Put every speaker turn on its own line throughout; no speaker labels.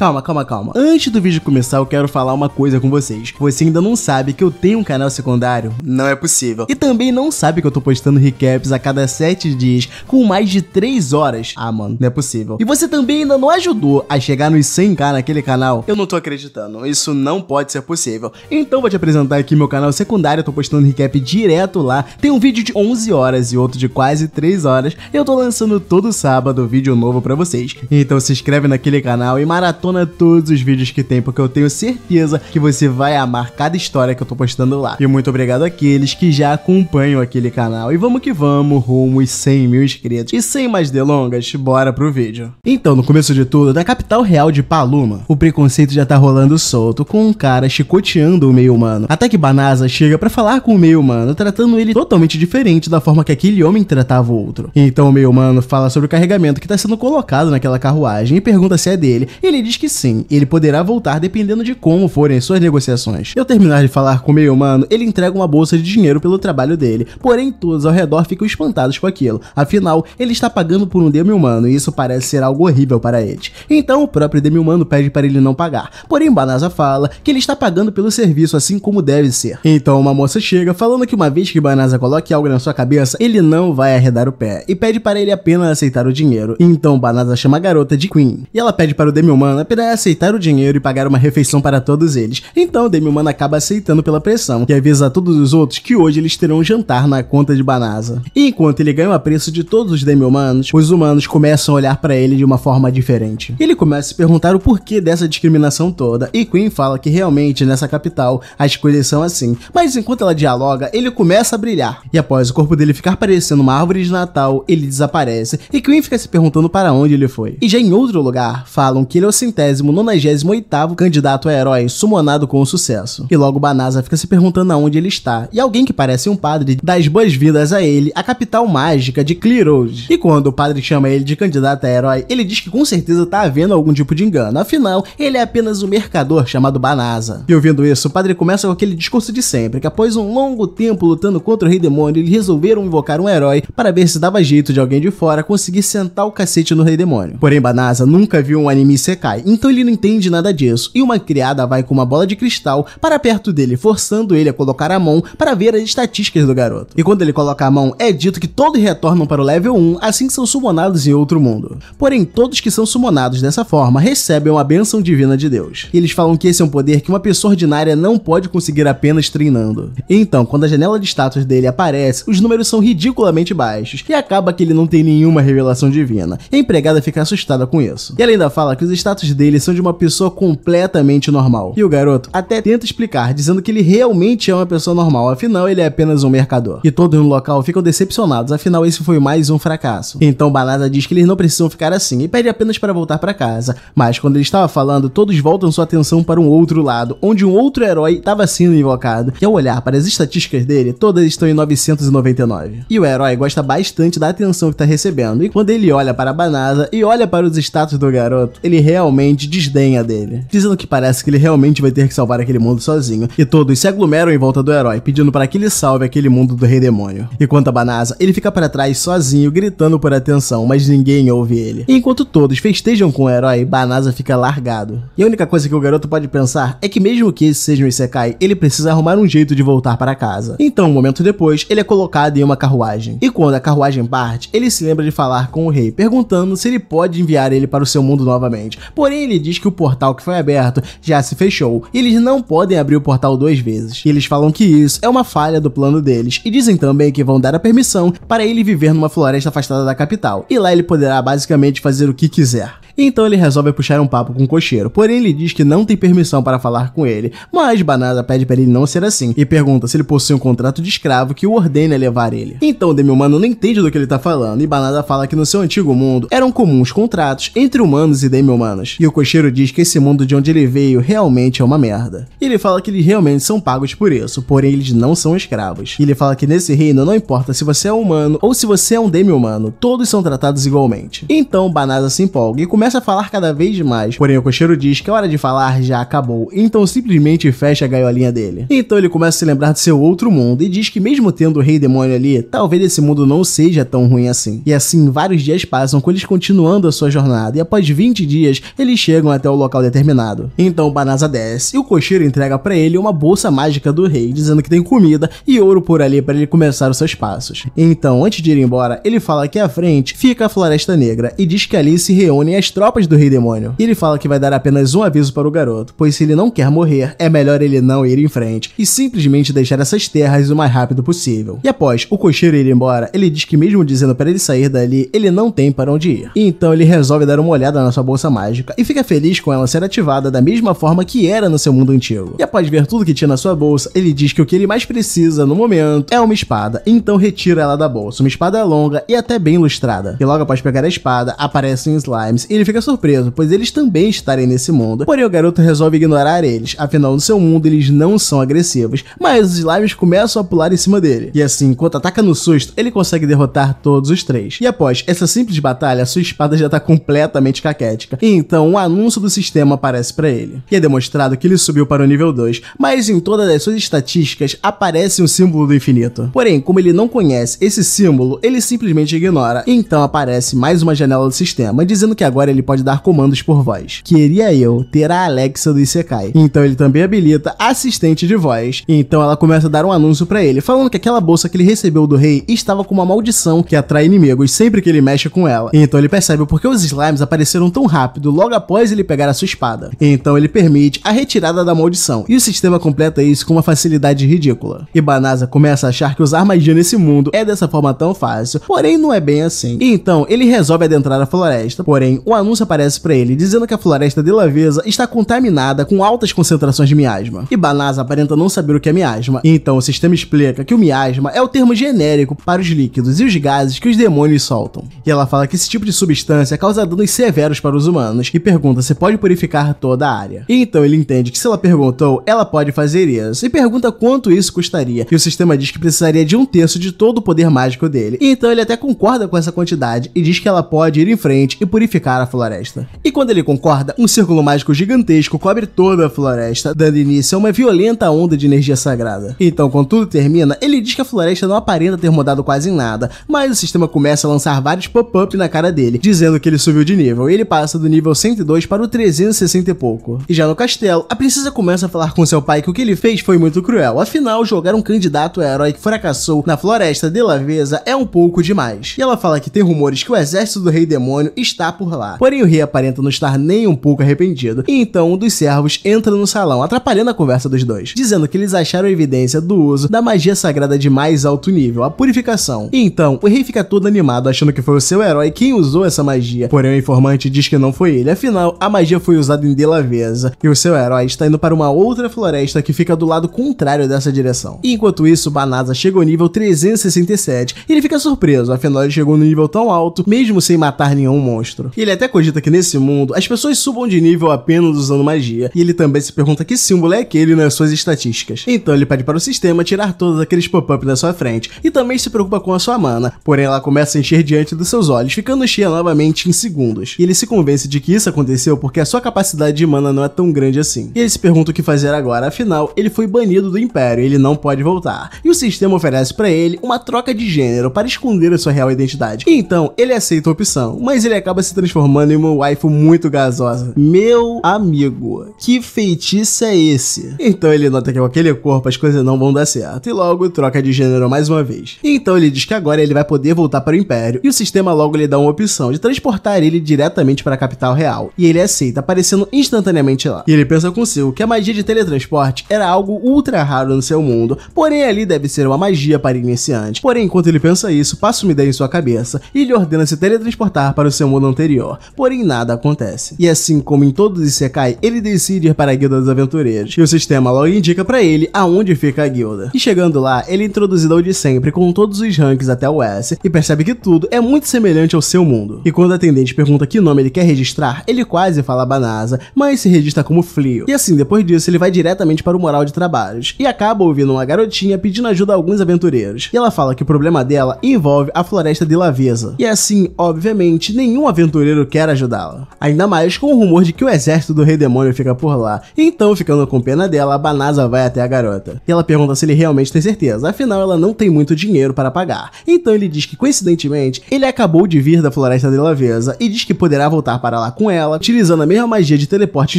Calma, calma, calma. Antes do vídeo começar, eu quero falar uma coisa com vocês. Você ainda não sabe que eu tenho um canal secundário? Não é possível. E também não sabe que eu tô postando recaps a cada 7 dias com mais de 3 horas. Ah, mano, não é possível. E você também ainda não ajudou a chegar nos 100k naquele canal? Eu não tô acreditando. Isso não pode ser possível. Então vou te apresentar aqui meu canal secundário. Eu tô postando recap direto lá. Tem um vídeo de 11 horas e outro de quase 3 horas. Eu tô lançando todo sábado vídeo novo pra vocês. Então se inscreve naquele canal e maratona maratona todos os vídeos que tem, porque eu tenho certeza que você vai amar cada história que eu tô postando lá. E muito obrigado àqueles que já acompanham aquele canal. E vamos que vamos, rumo aos 100 mil inscritos. E sem mais delongas, bora pro vídeo. Então, no começo de tudo, da capital real de Paluma, o preconceito já tá rolando solto, com um cara chicoteando o meio humano. Até que Banasa chega para falar com o meio humano, tratando ele totalmente diferente da forma que aquele homem tratava o outro. Então o meio humano fala sobre o carregamento que tá sendo colocado naquela carruagem e pergunta se é dele. ele diz que sim, ele poderá voltar dependendo de como forem as suas negociações. Eu terminar de falar com o meio humano, ele entrega uma bolsa de dinheiro pelo trabalho dele, porém todos ao redor ficam espantados com aquilo, afinal, ele está pagando por um demi humano e isso parece ser algo horrível para eles. Então o próprio demi humano pede para ele não pagar, porém Banasa fala que ele está pagando pelo serviço assim como deve ser. Então uma moça chega falando que uma vez que Banasa coloque algo na sua cabeça, ele não vai arredar o pé e pede para ele apenas aceitar o dinheiro. Então Banasa chama a garota de Queen e ela pede para o demi humano para é aceitar o dinheiro e pagar uma refeição para todos eles. Então Demi-Humano acaba aceitando pela pressão e avisa a todos os outros que hoje eles terão um jantar na conta de Banasa. E enquanto ele ganha o apreço de todos os Demi-Humanos, os humanos começam a olhar para ele de uma forma diferente. Ele começa a se perguntar o porquê dessa discriminação toda e Queen fala que realmente nessa capital as coisas são assim. Mas enquanto ela dialoga, ele começa a brilhar. E após o corpo dele ficar parecendo uma árvore de Natal, ele desaparece e Queen fica se perguntando para onde ele foi. E já em outro lugar, falam que ele é o centésimo, nonagésimo oitavo candidato a herói sumonado com o sucesso. E logo Banasa fica se perguntando aonde ele está, e alguém que parece um padre dá as boas-vindas a ele, a capital mágica de Clearwood. E quando o padre chama ele de candidato a herói, ele diz que com certeza tá havendo algum tipo de engano, afinal, ele é apenas um mercador chamado Banasa. E ouvindo isso, o padre começa com aquele discurso de sempre, que após um longo tempo lutando contra o rei demônio, eles resolveram invocar um herói para ver se dava jeito de alguém de fora conseguir sentar o cacete no rei demônio. Porém, Banasa nunca viu um anime secar então ele não entende nada disso. E uma criada vai com uma bola de cristal para perto dele, forçando ele a colocar a mão para ver as estatísticas do garoto. E quando ele coloca a mão, é dito que todos retornam para o level 1 assim que são summonados em outro mundo. Porém, todos que são summonados dessa forma recebem uma benção divina de Deus. E eles falam que esse é um poder que uma pessoa ordinária não pode conseguir apenas treinando. Então, quando a janela de status dele aparece, os números são ridiculamente baixos e acaba que ele não tem nenhuma revelação divina. E a empregada fica assustada com isso. E ela ainda fala que os status traços dele são de uma pessoa completamente normal. E o garoto até tenta explicar, dizendo que ele realmente é uma pessoa normal, afinal ele é apenas um mercador. E todos no local ficam decepcionados, afinal esse foi mais um fracasso. Então Banada diz que eles não precisam ficar assim e pede apenas para voltar para casa. Mas quando ele estava falando, todos voltam sua atenção para um outro lado, onde um outro herói estava sendo invocado. E ao olhar para as estatísticas dele, todas estão em 999. E o herói gosta bastante da atenção que está recebendo. E quando ele olha para Banada e olha para os status do garoto, ele realmente realmente desdenha dele, dizendo que parece que ele realmente vai ter que salvar aquele mundo sozinho, e todos se aglomeram em volta do herói, pedindo para que ele salve aquele mundo do rei demônio. Enquanto a Banasa, ele fica para trás sozinho, gritando por atenção, mas ninguém ouve ele. E enquanto todos festejam com o herói, Banasa fica largado. E a única coisa que o garoto pode pensar é que mesmo que esse seja um Isekai, ele precisa arrumar um jeito de voltar para casa. Então, um momento depois, ele é colocado em uma carruagem. E quando a carruagem parte, ele se lembra de falar com o rei, perguntando se ele pode enviar ele para o seu mundo novamente, pois Porém, ele diz que o portal que foi aberto já se fechou e eles não podem abrir o portal duas vezes. Eles falam que isso é uma falha do plano deles e dizem também que vão dar a permissão para ele viver numa floresta afastada da capital e lá ele poderá basicamente fazer o que quiser. Então ele resolve puxar um papo com o cocheiro, porém ele diz que não tem permissão para falar com ele, mas Banada pede para ele não ser assim e pergunta se ele possui um contrato de escravo que o ordena levar ele. Então Demi Humano não entende do que ele tá falando e Banada fala que no seu antigo mundo eram comuns contratos entre humanos e Demi Humanos, e o cocheiro diz que esse mundo de onde ele veio realmente é uma merda. E ele fala que eles realmente são pagos por isso, porém eles não são escravos. E ele fala que nesse reino não importa se você é humano ou se você é um Demi Humano, todos são tratados igualmente. Então Banada se empolga e começa começa a falar cada vez mais. Porém, o cocheiro diz que a é hora de falar já acabou, então simplesmente fecha a gaiolinha dele. Então ele começa a se lembrar do seu outro mundo e diz que mesmo tendo o rei demônio ali, talvez esse mundo não seja tão ruim assim. E assim, vários dias passam com eles continuando a sua jornada e após 20 dias, eles chegam até o local determinado. Então o Banasa desce e o cocheiro entrega para ele uma bolsa mágica do rei, dizendo que tem comida e ouro por ali para ele começar os seus passos. Então, antes de ir embora, ele fala que à frente fica a Floresta Negra e diz que ali se reúnem as tropas do Rei Demônio. E ele fala que vai dar apenas um aviso para o garoto, pois se ele não quer morrer, é melhor ele não ir em frente e simplesmente deixar essas terras o mais rápido possível. E após o cocheiro ir embora, ele diz que mesmo dizendo para ele sair dali, ele não tem para onde ir. E então ele resolve dar uma olhada na sua bolsa mágica e fica feliz com ela ser ativada da mesma forma que era no seu mundo antigo. E após ver tudo que tinha na sua bolsa, ele diz que o que ele mais precisa no momento é uma espada, então retira ela da bolsa, uma espada longa e até bem ilustrada. E logo após pegar a espada, aparecem slimes e ele fica surpreso, pois eles também estarem nesse mundo. Porém, o garoto resolve ignorar eles, afinal, no seu mundo eles não são agressivos, mas os slimes começam a pular em cima dele. E assim, enquanto ataca no susto, ele consegue derrotar todos os três. E após essa simples batalha, sua espada já está completamente caquética, e então um anúncio do sistema aparece para ele. E é demonstrado que ele subiu para o nível 2, mas em todas as suas estatísticas aparece um símbolo do infinito. Porém, como ele não conhece esse símbolo, ele simplesmente ignora. Então aparece mais uma janela do sistema, dizendo que agora agora ele pode dar comandos por voz. Queria eu ter a Alexa do Isekai. Então ele também habilita assistente de voz. Então ela começa a dar um anúncio para ele, falando que aquela bolsa que ele recebeu do rei estava com uma maldição que atrai inimigos sempre que ele mexe com ela. Então ele percebe porque os slimes apareceram tão rápido logo após ele pegar a sua espada. Então ele permite a retirada da maldição. E o sistema completa isso com uma facilidade ridícula. E Banasa começa a achar que usar magia nesse mundo é dessa forma tão fácil, porém não é bem assim. então ele resolve adentrar a floresta, porém o anúncio aparece para ele dizendo que a floresta de Laveza está contaminada com altas concentrações de miasma. E Banasa aparenta não saber o que é miasma, e então o sistema explica que o miasma é o termo genérico para os líquidos e os gases que os demônios soltam. E ela fala que esse tipo de substância é causa danos severos para os humanos e pergunta se pode purificar toda a área. E então ele entende que se ela perguntou, ela pode fazer isso, e pergunta quanto isso custaria, e o sistema diz que precisaria de um terço de todo o poder mágico dele. E então ele até concorda com essa quantidade e diz que ela pode ir em frente e purificar a floresta. E quando ele concorda, um círculo mágico gigantesco cobre toda a floresta, dando início a uma violenta onda de energia sagrada. Então, quando tudo termina, ele diz que a floresta não aparenta ter mudado quase nada, mas o sistema começa a lançar vários pop-up na cara dele, dizendo que ele subiu de nível, e ele passa do nível 102 para o 360 e pouco. E já no castelo, a princesa começa a falar com seu pai que o que ele fez foi muito cruel, afinal, jogar um candidato a herói que fracassou na floresta de Lavesa é um pouco demais. E ela fala que tem rumores que o exército do rei demônio está por lá, porém o rei aparenta não estar nem um pouco arrependido, e então um dos servos entra no salão, atrapalhando a conversa dos dois, dizendo que eles acharam evidência do uso da magia sagrada de mais alto nível, a purificação. E então, o rei fica todo animado, achando que foi o seu herói quem usou essa magia, porém o informante diz que não foi ele, afinal, a magia foi usada em delaveza e o seu herói está indo para uma outra floresta que fica do lado contrário dessa direção. E enquanto isso, Banasa chega ao nível 367, e ele fica surpreso, afinal ele chegou no nível tão alto, mesmo sem matar nenhum monstro. Ele até acredita que nesse mundo as pessoas subam de nível apenas usando magia, e ele também se pergunta que símbolo é aquele nas né? suas estatísticas. Então ele pede para o sistema tirar todos aqueles pop-up da sua frente, e também se preocupa com a sua mana, porém ela começa a encher diante dos seus olhos, ficando cheia novamente em segundos. E ele se convence de que isso aconteceu porque a sua capacidade de mana não é tão grande assim. E ele se pergunta o que fazer agora, afinal, ele foi banido do Império, ele não pode voltar. E o sistema oferece para ele uma troca de gênero para esconder a sua real identidade. E então, ele aceita a opção, mas ele acaba se transformando transformando uma waifu muito gasosa. Meu amigo, que feitiço é esse? Então ele nota que com aquele corpo as coisas não vão dar certo, e logo troca de gênero mais uma vez. Então ele diz que agora ele vai poder voltar para o Império, e o sistema logo lhe dá uma opção de transportar ele diretamente para a capital real, e ele aceita, aparecendo instantaneamente lá. E ele pensa consigo que a magia de teletransporte era algo ultra raro no seu mundo, porém ali deve ser uma magia para iniciante. Porém, enquanto ele pensa isso, passa uma ideia em sua cabeça, e ele ordena se teletransportar para o seu mundo anterior, porém nada acontece. E assim como em todos os Sekai, ele decide ir para a Guilda dos Aventureiros, e o sistema logo indica para ele aonde fica a guilda. E chegando lá, ele é introduzido ao de sempre com todos os ranks até o S, e percebe que tudo é muito semelhante ao seu mundo. E quando a atendente pergunta que nome ele quer registrar, ele quase fala Banasa, mas se registra como Flio. E assim, depois disso, ele vai diretamente para o moral de trabalhos, e acaba ouvindo uma garotinha pedindo ajuda a alguns aventureiros. E ela fala que o problema dela envolve a floresta de Lavesa. E assim, obviamente, nenhum aventureiro Quero ajudá-la. Ainda mais com o rumor de que o exército do rei demônio fica por lá. Então, ficando com pena dela, a Banasa vai até a garota. E ela pergunta se ele realmente tem certeza, afinal ela não tem muito dinheiro para pagar. Então ele diz que, coincidentemente, ele acabou de vir da floresta de Laveza e diz que poderá voltar para lá com ela, utilizando a mesma magia de teleporte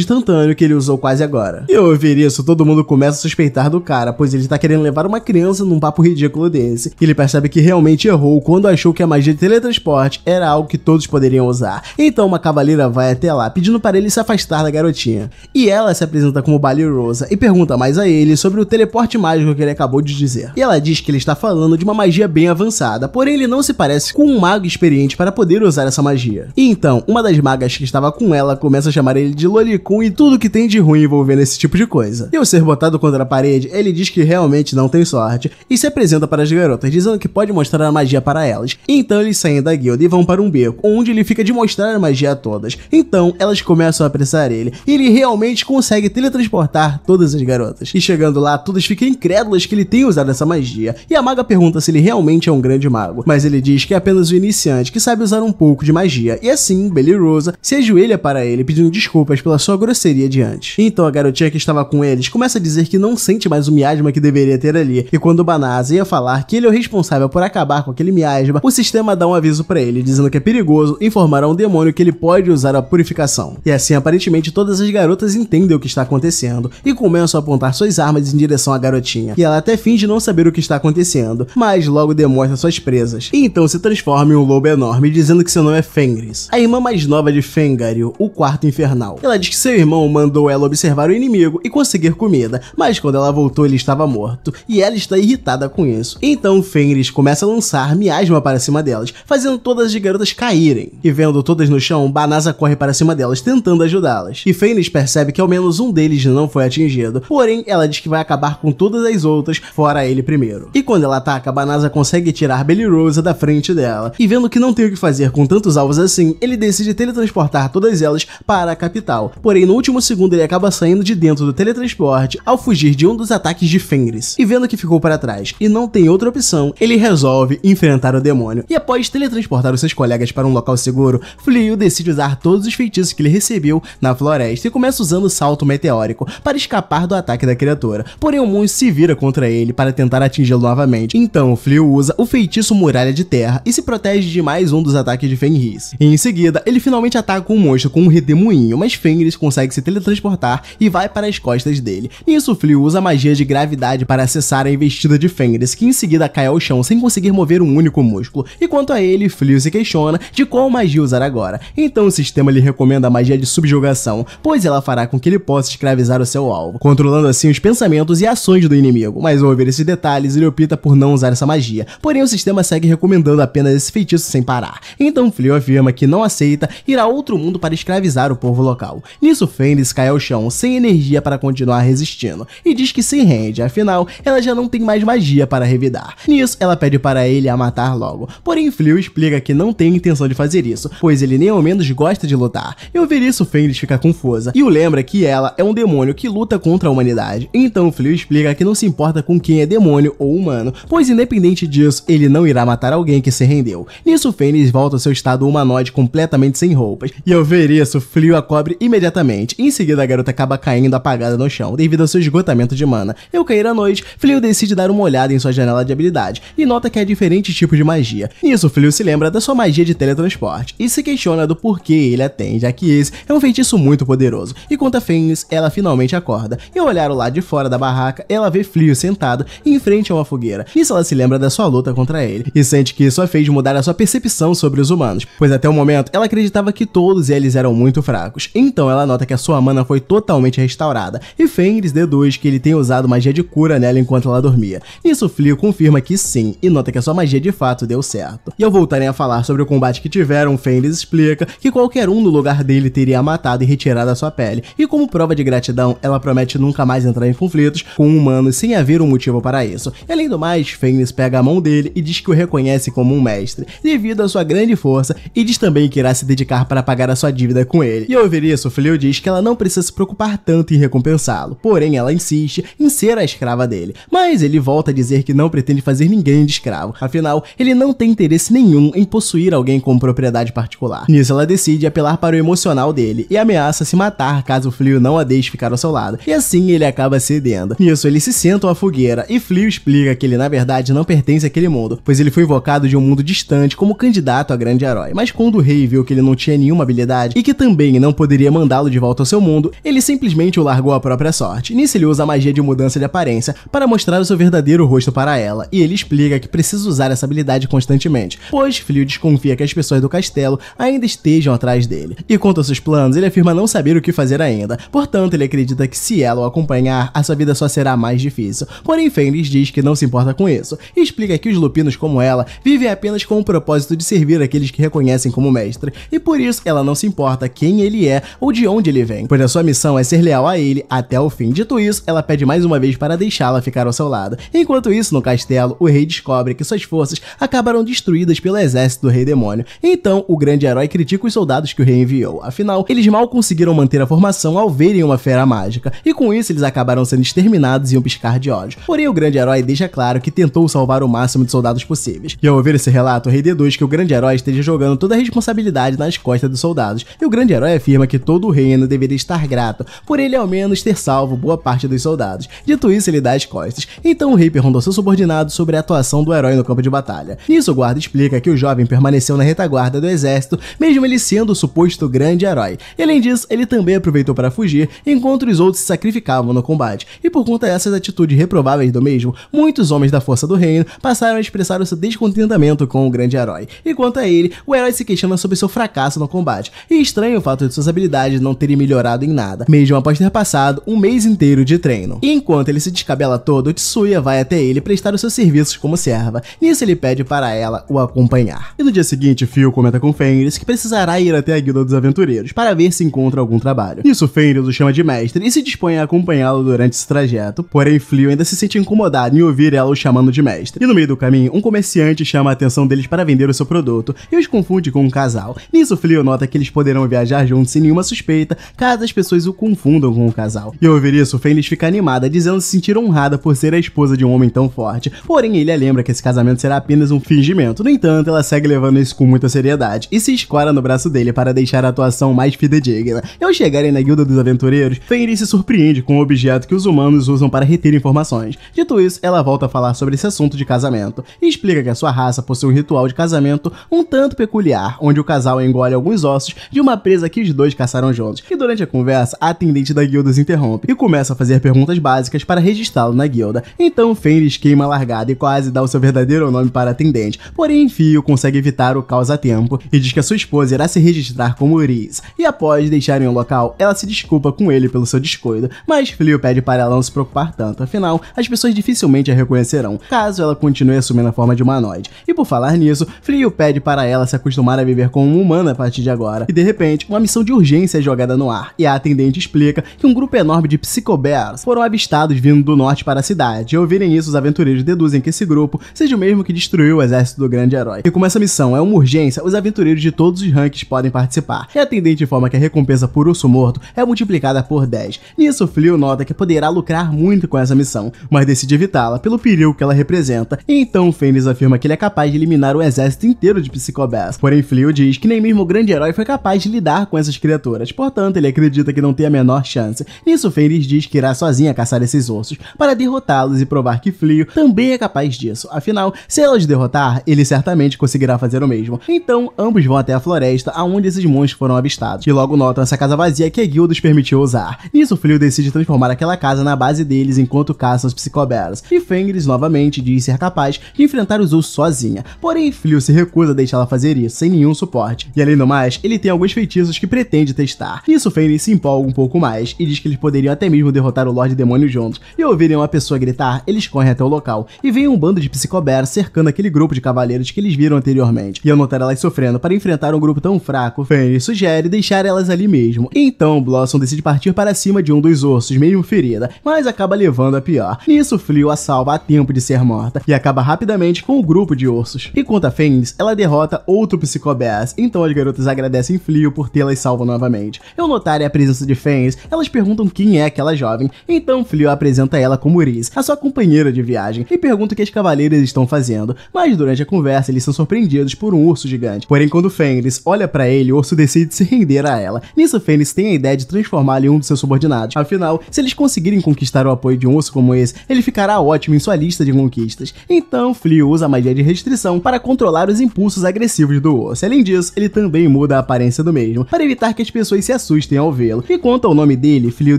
instantâneo que ele usou quase agora. E ao ouvir isso, todo mundo começa a suspeitar do cara, pois ele está querendo levar uma criança num papo ridículo desse. Ele percebe que realmente errou quando achou que a magia de teletransporte era algo que todos poderiam usar. Então uma cavaleira vai até lá pedindo para ele se afastar da garotinha. E ela se apresenta como Bali Rosa e pergunta mais a ele sobre o teleporte mágico que ele acabou de dizer. E ela diz que ele está falando de uma magia bem avançada, porém ele não se parece com um mago experiente para poder usar essa magia. E então, uma das magas que estava com ela começa a chamar ele de lolicon e tudo que tem de ruim envolvendo esse tipo de coisa. E ao ser botado contra a parede, ele diz que realmente não tem sorte e se apresenta para as garotas, dizendo que pode mostrar a magia para elas. E então eles saem da guilda e vão para um beco, onde ele fica de mostrar magia a todas. Então, elas começam a apressar ele, e ele realmente consegue teletransportar todas as garotas. E chegando lá, todas ficam incrédulas que ele tenha usado essa magia, e a maga pergunta se ele realmente é um grande mago, mas ele diz que é apenas o iniciante que sabe usar um pouco de magia, e assim, Belly Rosa se ajoelha para ele pedindo desculpas pela sua grosseria de antes. Então a garotinha que estava com eles começa a dizer que não sente mais o miasma que deveria ter ali, e quando o Banasa ia falar que ele é o responsável por acabar com aquele miasma, o sistema dá um aviso para ele, dizendo que é perigoso informar a um demônio demônio que ele pode usar a purificação. E assim, aparentemente, todas as garotas entendem o que está acontecendo e começam a apontar suas armas em direção à garotinha. E ela até finge não saber o que está acontecendo, mas logo demonstra suas presas. E então se transforma em um lobo enorme, dizendo que seu nome é Fengris, a irmã mais nova de Fengaril, o quarto infernal. Ela diz que seu irmão mandou ela observar o inimigo e conseguir comida, mas quando ela voltou ele estava morto, e ela está irritada com isso. Então Fenris começa a lançar miasma para cima delas, fazendo todas as garotas caírem. E vendo todas no chão, Banasa corre para cima delas, tentando ajudá-las. E Fênix percebe que ao menos um deles não foi atingido, porém ela diz que vai acabar com todas as outras, fora ele primeiro. E quando ela ataca, Banasa consegue tirar Belly Rosa da frente dela. E vendo que não tem o que fazer com tantos alvos assim, ele decide teletransportar todas elas para a capital. Porém, no último segundo ele acaba saindo de dentro do teletransporte ao fugir de um dos ataques de Fenris. E vendo que ficou para trás e não tem outra opção, ele resolve enfrentar o demônio. E após teletransportar os seus colegas para um local seguro, Flea Shiryu decide usar todos os feitiços que ele recebeu na floresta e começa usando o salto meteórico para escapar do ataque da criatura. Porém, o Moon se vira contra ele para tentar atingi-lo novamente. Então, Flio usa o feitiço Muralha de Terra e se protege de mais um dos ataques de Fenris. E, em seguida, ele finalmente ataca o um monstro com um redemoinho, mas Fenris consegue se teletransportar e vai para as costas dele. Nisso, Flio usa a magia de gravidade para acessar a investida de Fenris, que em seguida cai ao chão sem conseguir mover um único músculo. E quanto a ele, Flio se questiona de qual magia usar agora. Então o sistema lhe recomenda a magia de subjugação, pois ela fará com que ele possa escravizar o seu alvo, controlando assim os pensamentos e ações do inimigo. Mas ao ouvir esses detalhes, ele opta por não usar essa magia. Porém, o sistema segue recomendando apenas esse feitiço sem parar. Então Fleo afirma que não aceita ir a outro mundo para escravizar o povo local. Nisso, Fênix cai ao chão, sem energia para continuar resistindo, e diz que se rende, afinal, ela já não tem mais magia para revidar. Nisso, ela pede para ele a matar logo. Porém, Fleo explica que não tem intenção de fazer isso, pois ele nem ao menos gosta de lutar. E ao ver isso, Fenris fica confusa e o lembra que ela é um demônio que luta contra a humanidade. Então Fleur explica que não se importa com quem é demônio ou humano, pois independente disso, ele não irá matar alguém que se rendeu. Nisso, Fenris volta ao seu estado humanoide completamente sem roupas. E ao ver isso, Fleur a cobre imediatamente. Em seguida, a garota acaba caindo apagada no chão devido ao seu esgotamento de mana. Ao cair à noite, Fleur decide dar uma olhada em sua janela de habilidade e nota que há é diferentes tipos de magia. Nisso, Fleur se lembra da sua magia de teletransporte e se questiona questiona do porquê ele a já que esse é um feitiço muito poderoso. Enquanto a Fênix, ela finalmente acorda, e ao olhar o lado de fora da barraca, ela vê Flio sentado em frente a uma fogueira. Nisso ela se lembra da sua luta contra ele, e sente que isso a fez mudar a sua percepção sobre os humanos, pois até o momento ela acreditava que todos eles eram muito fracos. Então ela nota que a sua mana foi totalmente restaurada, e Fênix deduz que ele tem usado magia de cura nela enquanto ela dormia. Nisso Flio confirma que sim, e nota que a sua magia de fato deu certo. E ao voltarem a falar sobre o combate que tiveram, Fênix explica que qualquer um no lugar dele teria matado e retirado a sua pele, e como prova de gratidão, ela promete nunca mais entrar em conflitos com humanos sem haver um motivo para isso. E além do mais, Fênix pega a mão dele e diz que o reconhece como um mestre, devido à sua grande força, e diz também que irá se dedicar para pagar a sua dívida com ele. E ao ouvir isso, Fleu diz que ela não precisa se preocupar tanto em recompensá-lo, porém ela insiste em ser a escrava dele. Mas ele volta a dizer que não pretende fazer ninguém de escravo, afinal, ele não tem interesse nenhum em possuir alguém como propriedade particular falar. Nisso, ela decide apelar para o emocional dele e ameaça se matar caso Flio não a deixe ficar ao seu lado. E assim ele acaba cedendo. Nisso, eles se sentam à fogueira e Flio explica que ele na verdade não pertence àquele mundo, pois ele foi invocado de um mundo distante como candidato a grande herói. Mas quando o rei viu que ele não tinha nenhuma habilidade e que também não poderia mandá-lo de volta ao seu mundo, ele simplesmente o largou à própria sorte. Nisso, ele usa a magia de mudança de aparência para mostrar o seu verdadeiro rosto para ela, e ele explica que precisa usar essa habilidade constantemente, pois Flio desconfia que as pessoas do castelo ainda ainda estejam atrás dele. E quanto aos seus planos, ele afirma não saber o que fazer ainda, portanto, ele acredita que se ela o acompanhar, a sua vida só será mais difícil. Porém, Fenris diz que não se importa com isso e explica que os lupinos como ela vivem apenas com o propósito de servir aqueles que reconhecem como mestre, e por isso ela não se importa quem ele é ou de onde ele vem, pois a sua missão é ser leal a ele até o fim. Dito isso, ela pede mais uma vez para deixá-la ficar ao seu lado. Enquanto isso, no castelo, o rei descobre que suas forças acabaram destruídas pelo exército do rei demônio. Então, o grande herói herói critica os soldados que o rei enviou. Afinal, eles mal conseguiram manter a formação ao verem uma fera mágica, e com isso eles acabaram sendo exterminados em um piscar de olhos. Porém, o grande herói deixa claro que tentou salvar o máximo de soldados possíveis. E ao ouvir esse relato, o rei deduz que o grande herói esteja jogando toda a responsabilidade nas costas dos soldados, e o grande herói afirma que todo o reino deveria estar grato, por ele ao menos ter salvo boa parte dos soldados. Dito isso, ele dá as costas. Então o rei pergunta ao seu subordinado sobre a atuação do herói no campo de batalha. Nisso, o guarda explica que o jovem permaneceu na retaguarda do exército mesmo ele sendo o suposto grande herói. E além disso, ele também aproveitou para fugir enquanto os outros se sacrificavam no combate. E por conta dessas atitudes reprováveis do mesmo, muitos homens da Força do Reino passaram a expressar o seu descontentamento com o grande herói. E quanto a ele, o herói se questiona sobre seu fracasso no combate. E estranha o fato de suas habilidades não terem melhorado em nada, mesmo após ter passado um mês inteiro de treino. E enquanto ele se descabela todo, Tsuya vai até ele prestar os seus serviços como serva. Nisso ele pede para ela o acompanhar. E no dia seguinte, Phil comenta com Fenris que precisará ir até a Guilda dos Aventureiros para ver se encontra algum trabalho. Isso, Fenrir o chama de mestre e se dispõe a acompanhá-lo durante esse trajeto, porém Flio ainda se sente incomodado em ouvir ela o chamando de mestre. E no meio do caminho, um comerciante chama a atenção deles para vender o seu produto e os confunde com um casal. Nisso, Flio nota que eles poderão viajar juntos sem nenhuma suspeita, caso as pessoas o confundam com o casal. E ao ouvir isso, Fenris fica animada, dizendo se sentir honrada por ser a esposa de um homem tão forte. Porém, ele lembra que esse casamento será apenas um fingimento. No entanto, ela segue levando isso com muita seriedade e se esconde escora no braço dele para deixar a atuação mais fidedigna. Ao chegarem na Guilda dos Aventureiros, Fenris se surpreende com o objeto que os humanos usam para reter informações. Dito isso, ela volta a falar sobre esse assunto de casamento e explica que a sua raça possui um ritual de casamento um tanto peculiar, onde o casal engole alguns ossos de uma presa que os dois caçaram juntos. E durante a conversa, a atendente da guilda os interrompe e começa a fazer perguntas básicas para registrá-lo na guilda. Então Fenris queima a largada e quase dá o seu verdadeiro nome para a atendente, porém Fio consegue evitar o caos a tempo e diz que a sua sua esposa irá se registrar como Uriz, e após deixarem o local, ela se desculpa com ele pelo seu descuido, mas Flio pede para ela não se preocupar tanto, afinal, as pessoas dificilmente a reconhecerão, caso ela continue assumindo a forma de humanoide. E por falar nisso, Flio pede para ela se acostumar a viver como humana a partir de agora, e de repente, uma missão de urgência é jogada no ar, e a atendente explica que um grupo enorme de psicobears foram avistados vindo do norte para a cidade, e ouvirem isso, os aventureiros deduzem que esse grupo seja o mesmo que destruiu o exército do grande herói. E como essa missão é uma urgência, os aventureiros de todos os ranks podem participar, e a tendente informa que a recompensa por urso morto é multiplicada por 10. Nisso, Flio nota que poderá lucrar muito com essa missão, mas decide evitá-la pelo perigo que ela representa, e então Fênix afirma que ele é capaz de eliminar o exército inteiro de Psychobass. Porém, Flio diz que nem mesmo o grande herói foi capaz de lidar com essas criaturas, portanto, ele acredita que não tem a menor chance. Nisso, Fênix diz que irá sozinha caçar esses ursos para derrotá-los e provar que Flio também é capaz disso. Afinal, se ela os derrotar, ele certamente conseguirá fazer o mesmo. Então, ambos vão até até a floresta aonde esses monstros foram avistados, e logo notam essa casa vazia que a Guildos permitiu usar. Nisso, Flio decide transformar aquela casa na base deles enquanto caçam os psicobelas, e Fengris novamente diz ser capaz de enfrentar os Ous sozinha, porém Flio se recusa a deixá-la fazer isso, sem nenhum suporte, e além do mais, ele tem alguns feitiços que pretende testar. Nisso, Fengris se empolga um pouco mais, e diz que eles poderiam até mesmo derrotar o Lorde Demônio juntos, e ouvirem uma pessoa gritar, eles correm até o local, e veem um bando de psicobelas cercando aquele grupo de cavaleiros que eles viram anteriormente, e ao notar elas sofrendo para enfrentar um grupo tão fraco, Fanny sugere deixar elas ali mesmo. Então, Blossom decide partir para cima de um dos ursos, mesmo ferida, mas acaba levando a pior. Nisso, Flio a salva a tempo de ser morta, e acaba rapidamente com o um grupo de ursos. Enquanto a Fênix, ela derrota outro psicobass, então as garotas agradecem Flio por tê-las salvo novamente. Ao notarem a presença de Fênix, elas perguntam quem é aquela jovem, então Flio apresenta ela como Riz, a sua companheira de viagem, e pergunta o que as cavaleiras estão fazendo, mas durante a conversa eles são surpreendidos por um urso gigante. Porém, quando Fênix Fenris olha para ele e Urso decide se render a ela. Nisso, Fenris tem a ideia de transformá-lo em um dos seus subordinados. Afinal, se eles conseguirem conquistar o apoio de um urso como esse, ele ficará ótimo em sua lista de conquistas. Então, Flea usa a magia de restrição para controlar os impulsos agressivos do urso. Além disso, ele também muda a aparência do mesmo, para evitar que as pessoas se assustem ao vê-lo. E quanto ao nome dele, Flea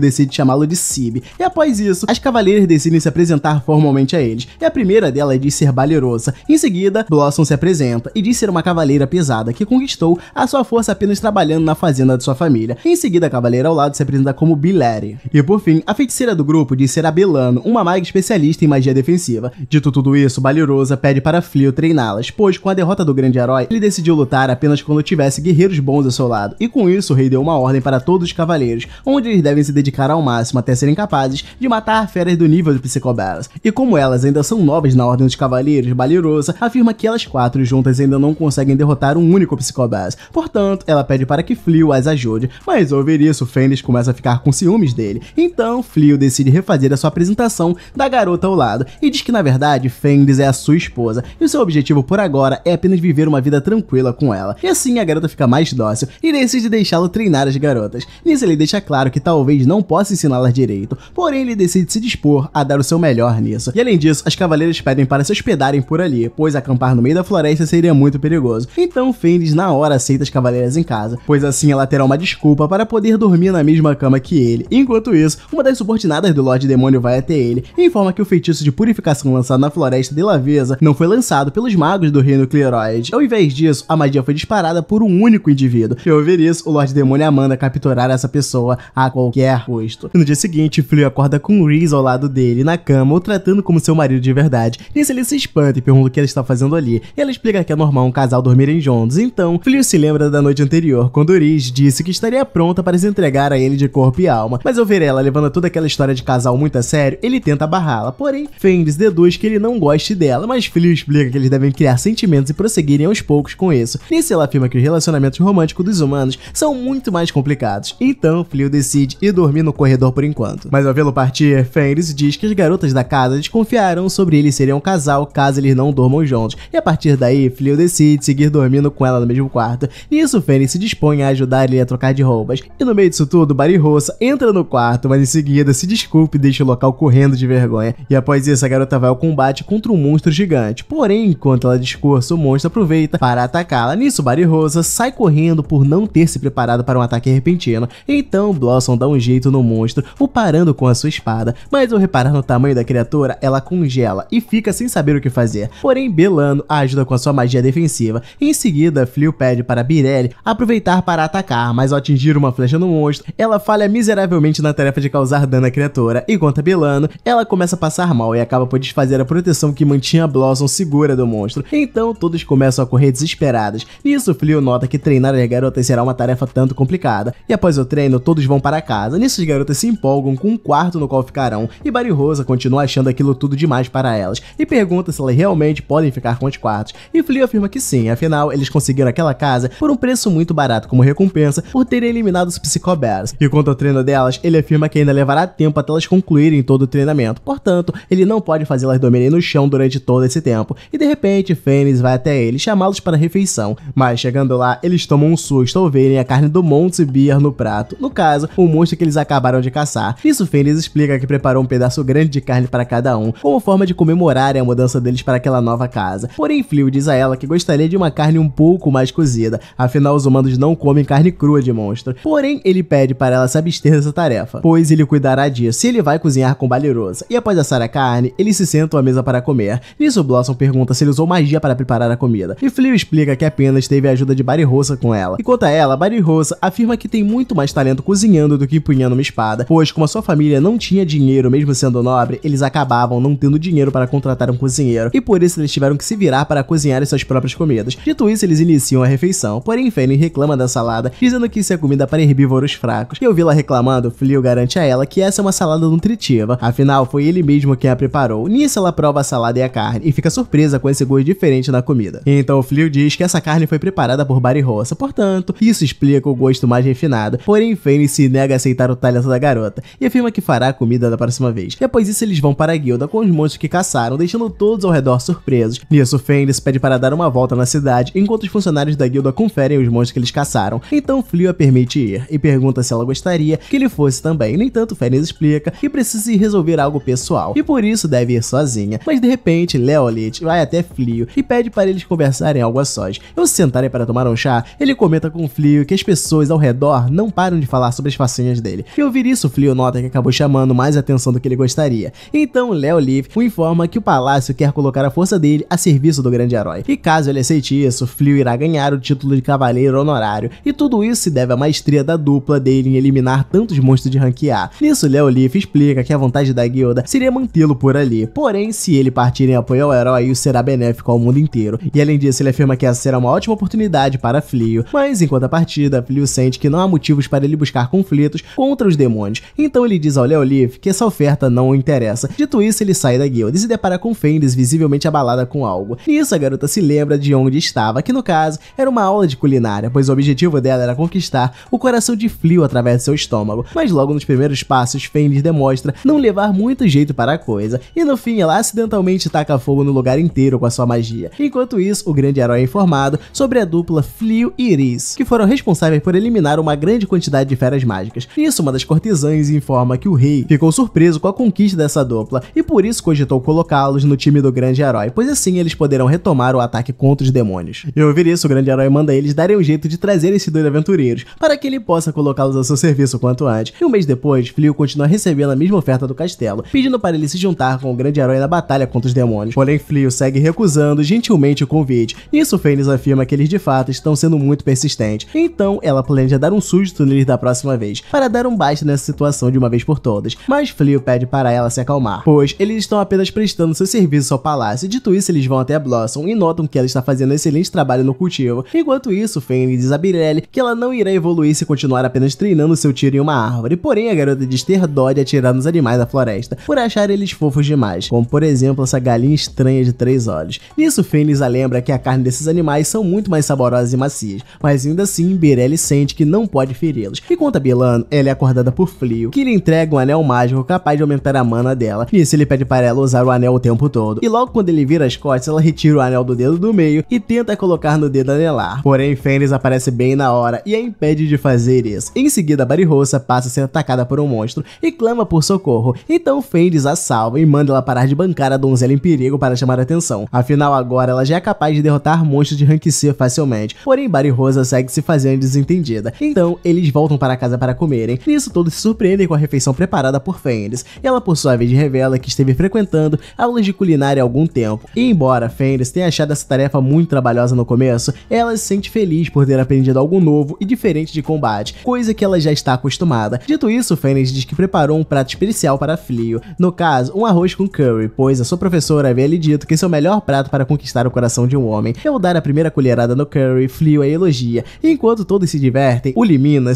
decide chamá-lo de Sib. E após isso, as cavaleiras decidem se apresentar formalmente a eles. E a primeira dela diz ser valerosa. Em seguida, Blossom se apresenta e diz ser uma cavaleira pesada que conquista estou a sua força apenas trabalhando na fazenda de sua família. Em seguida, a cavaleira ao lado se apresenta como Bilere. E por fim, a feiticeira do grupo diz ser a Belano, uma maga especialista em magia defensiva. Dito tudo isso, Balirosa pede para Flio treiná-las, pois com a derrota do grande herói, ele decidiu lutar apenas quando tivesse guerreiros bons ao seu lado. E com isso, o rei deu uma ordem para todos os cavaleiros, onde eles devem se dedicar ao máximo até serem capazes de matar feras do nível de Psicobelas. E como elas ainda são novas na Ordem dos Cavaleiros, Balirosa afirma que elas quatro juntas ainda não conseguem derrotar um único Psicobelas Scobas. Portanto, ela pede para que Flio as ajude, mas ao ouvir isso, Fênix começa a ficar com ciúmes dele. Então, Flio decide refazer a sua apresentação da garota ao lado e diz que na verdade Fênix é a sua esposa e o seu objetivo por agora é apenas viver uma vida tranquila com ela. E assim a garota fica mais dócil e decide deixá-lo treinar as garotas. Nisso ele deixa claro que talvez não possa ensiná-las direito, porém ele decide se dispor a dar o seu melhor nisso. E além disso, as cavaleiras pedem para se hospedarem por ali, pois acampar no meio da floresta seria muito perigoso. Então Fênix na na hora aceita as cavaleiras em casa, pois assim ela terá uma desculpa para poder dormir na mesma cama que ele. Enquanto isso, uma das subordinadas do Lorde Demônio vai até ele e informa que o feitiço de purificação lançado na floresta de Lavesa não foi lançado pelos magos do reino Cleroid. Ao invés disso, a magia foi disparada por um único indivíduo. E ao ver isso, o Lorde Demônio Amanda capturar essa pessoa a qualquer custo. no dia seguinte, Flea acorda com Reese ao lado dele, na cama, o tratando como seu marido de verdade. Nisso ele se espanta e pergunta o que ela está fazendo ali. E ela explica que é normal um casal dormirem juntos, então então, se lembra da noite anterior, quando Riz disse que estaria pronta para se entregar a ele de corpo e alma, mas ao ver ela levando toda aquela história de casal muito a sério, ele tenta barrá-la, porém, Fenris deduz que ele não goste dela, mas Flio explica que eles devem criar sentimentos e prosseguirem aos poucos com isso. Nisso ela afirma que os relacionamentos românticos dos humanos são muito mais complicados, então Flio decide ir dormir no corredor por enquanto. Mas ao vê-lo partir, Fenris diz que as garotas da casa desconfiaram sobre eles serem um casal caso eles não dormam juntos, e a partir daí, Fleur decide seguir dormindo com ela no de quarto. Nisso, Fanny se dispõe a ajudar ele a trocar de roupas. E no meio disso tudo, Bari Rossa entra no quarto, mas em seguida se desculpa e deixa o local correndo de vergonha. E após isso, a garota vai ao combate contra um monstro gigante. Porém, enquanto ela discursa, o monstro aproveita para atacá-la. Nisso, Bari Rosa sai correndo por não ter se preparado para um ataque repentino. Então, Blossom dá um jeito no monstro, o parando com a sua espada. Mas ao reparar no tamanho da criatura, ela congela e fica sem saber o que fazer. Porém, Belano a ajuda com a sua magia defensiva. Em seguida, Flip Liu pede para Birelli aproveitar para atacar, mas ao atingir uma flecha no monstro, ela falha miseravelmente na tarefa de causar dano à criatura, enquanto a Bilano, ela começa a passar mal e acaba por desfazer a proteção que mantinha Blossom segura do monstro. Então todos começam a correr desesperados. Nisso, Flio nota que treinar as garotas será uma tarefa tanto complicada. E após o treino, todos vão para casa. Nisso, as garotas se empolgam com um quarto no qual ficarão, e Bari Rosa continua achando aquilo tudo demais para elas, e pergunta se elas realmente podem ficar com os quartos. E Flio afirma que sim, afinal, eles conseguiram aquela casa por um preço muito barato como recompensa por terem eliminado os Psychobears. E quanto ao treino delas, ele afirma que ainda levará tempo até elas concluírem todo o treinamento. Portanto, ele não pode fazê-las dormirem no chão durante todo esse tempo. E de repente, Fênix vai até ele chamá-los para a refeição. Mas chegando lá, eles tomam um susto ao verem a carne do Monte Beer no prato. No caso, o monstro que eles acabaram de caçar. Isso Fênix explica que preparou um pedaço grande de carne para cada um, como forma de comemorarem a mudança deles para aquela nova casa. Porém, Flio diz a ela que gostaria de uma carne um pouco mais mais cozida. Afinal, os humanos não comem carne crua de monstro. Porém, ele pede para ela se abster dessa tarefa, pois ele cuidará disso e ele vai cozinhar com balirosa. E após assar a carne, eles se sentam à mesa para comer. Nisso, Blossom pergunta se ele usou magia para preparar a comida. E Fleur explica que apenas teve a ajuda de Barirosa com ela. Enquanto a ela, Barirosa afirma que tem muito mais talento cozinhando do que empunhando uma espada, pois como a sua família não tinha dinheiro mesmo sendo nobre, eles acabavam não tendo dinheiro para contratar um cozinheiro, e por isso eles tiveram que se virar para cozinhar suas próprias comidas. Dito isso, eles iniciam apreciam a refeição. Porém, Fanny reclama da salada, dizendo que isso é comida para herbívoros fracos. E ouvi-la reclamando, Flio garante a ela que essa é uma salada nutritiva. Afinal, foi ele mesmo quem a preparou. Nisso, ela prova a salada e a carne, e fica surpresa com esse gosto diferente na comida. Então, Flio diz que essa carne foi preparada por Barry Roça, portanto, isso explica o gosto mais refinado. Porém, Fanny se nega a aceitar o talento da garota, e afirma que fará a comida da próxima vez. Depois disso, eles vão para a guilda com os monstros que caçaram, deixando todos ao redor surpresos. Nisso, se pede para dar uma volta na cidade, enquanto os funcionários da guilda conferem os monstros que eles caçaram, então a permite ir e pergunta se ela gostaria que ele fosse também. No entanto, Fenris explica que precisa ir resolver algo pessoal e por isso deve ir sozinha. Mas de repente, Leolith vai até Flio e pede para eles conversarem algo a sós. Ao se sentarem para tomar um chá, ele comenta com Flio que as pessoas ao redor não param de falar sobre as façanhas dele. E ouvir isso, Flio nota que acabou chamando mais atenção do que ele gostaria. Então, Leolith o informa que o palácio quer colocar a força dele a serviço do grande herói. E caso ele aceite isso, Flio irá ganhar ganhar o título de Cavaleiro Honorário, e tudo isso se deve à maestria da dupla dele em eliminar tantos monstros de rank A. Nisso, Léo Leaf explica que a vontade da guilda seria mantê-lo por ali, porém, se ele partir em apoio ao herói, isso será benéfico ao mundo inteiro, e além disso, ele afirma que essa será uma ótima oportunidade para Flio, mas enquanto a partida, Flio sente que não há motivos para ele buscar conflitos contra os demônios, então ele diz ao Léo Leaf que essa oferta não o interessa. Dito isso, ele sai da guilda e se depara com Fendis visivelmente abalada com algo. Nisso, a garota se lembra de onde estava, que no caso era uma aula de culinária, pois o objetivo dela era conquistar o coração de Flio através de seu estômago, mas logo nos primeiros passos, Fenris demonstra não levar muito jeito para a coisa, e no fim ela acidentalmente taca fogo no lugar inteiro com a sua magia. Enquanto isso, o grande herói é informado sobre a dupla Flio e Iris, que foram responsáveis por eliminar uma grande quantidade de feras mágicas. isso uma das cortesãs informa que o rei ficou surpreso com a conquista dessa dupla, e por isso cogitou colocá-los no time do grande herói, pois assim eles poderão retomar o ataque contra os demônios. E ouvir isso o grande herói manda eles darem um jeito de trazer esses dois aventureiros para que ele possa colocá-los a seu serviço quanto antes. E um mês depois, Flio continua recebendo a mesma oferta do castelo, pedindo para ele se juntar com o grande herói na batalha contra os demônios. Porém, Flio segue recusando gentilmente o convite. Isso, Fênix afirma que eles de fato estão sendo muito persistentes. Então, ela planeja dar um susto neles da próxima vez, para dar um basta nessa situação de uma vez por todas. Mas Flio pede para ela se acalmar, pois eles estão apenas prestando seu serviço ao palácio. Dito isso, eles vão até Blossom e notam que ela está fazendo um excelente trabalho no cultivo motivo. Enquanto isso, Fane diz a Birelli que ela não irá evoluir se continuar apenas treinando seu tiro em uma árvore, porém a garota diz ter dó de atirar nos animais da floresta, por achar eles fofos demais, como por exemplo essa galinha estranha de três olhos. Nisso, Fênix a lembra que a carne desses animais são muito mais saborosas e macias, mas ainda assim, Birelli sente que não pode feri-los. E conta Bilano, ela é acordada por Flio, que lhe entrega um anel mágico capaz de aumentar a mana dela. Nisso, ele pede para ela usar o anel o tempo todo. E logo quando ele vira as costas, ela retira o anel do dedo do meio e tenta colocar no dedo conseguido anelar. Porém, Fênix aparece bem na hora e a impede de fazer isso. Em seguida, Barihossa passa a ser atacada por um monstro e clama por socorro. Então, Fênix a salva e manda ela parar de bancar a donzela em perigo para chamar atenção. Afinal, agora ela já é capaz de derrotar monstros de Rank C facilmente. Porém, Rosa segue se fazendo desentendida. Então, eles voltam para casa para comerem. Nisso, todos se surpreendem com a refeição preparada por Fênix. Ela, por sua vez, revela que esteve frequentando aulas de culinária há algum tempo. E embora Fênix tenha achado essa tarefa muito trabalhosa no começo, ela se sente feliz por ter aprendido algo novo e diferente de combate, coisa que ela já está acostumada. Dito isso, Fênix diz que preparou um prato especial para Flio, no caso, um arroz com curry, pois a sua professora havia lhe dito que esse é o melhor prato para conquistar o coração de um homem. Ao é dar a primeira colherada no curry, Flio a elogia, e enquanto todos se divertem, o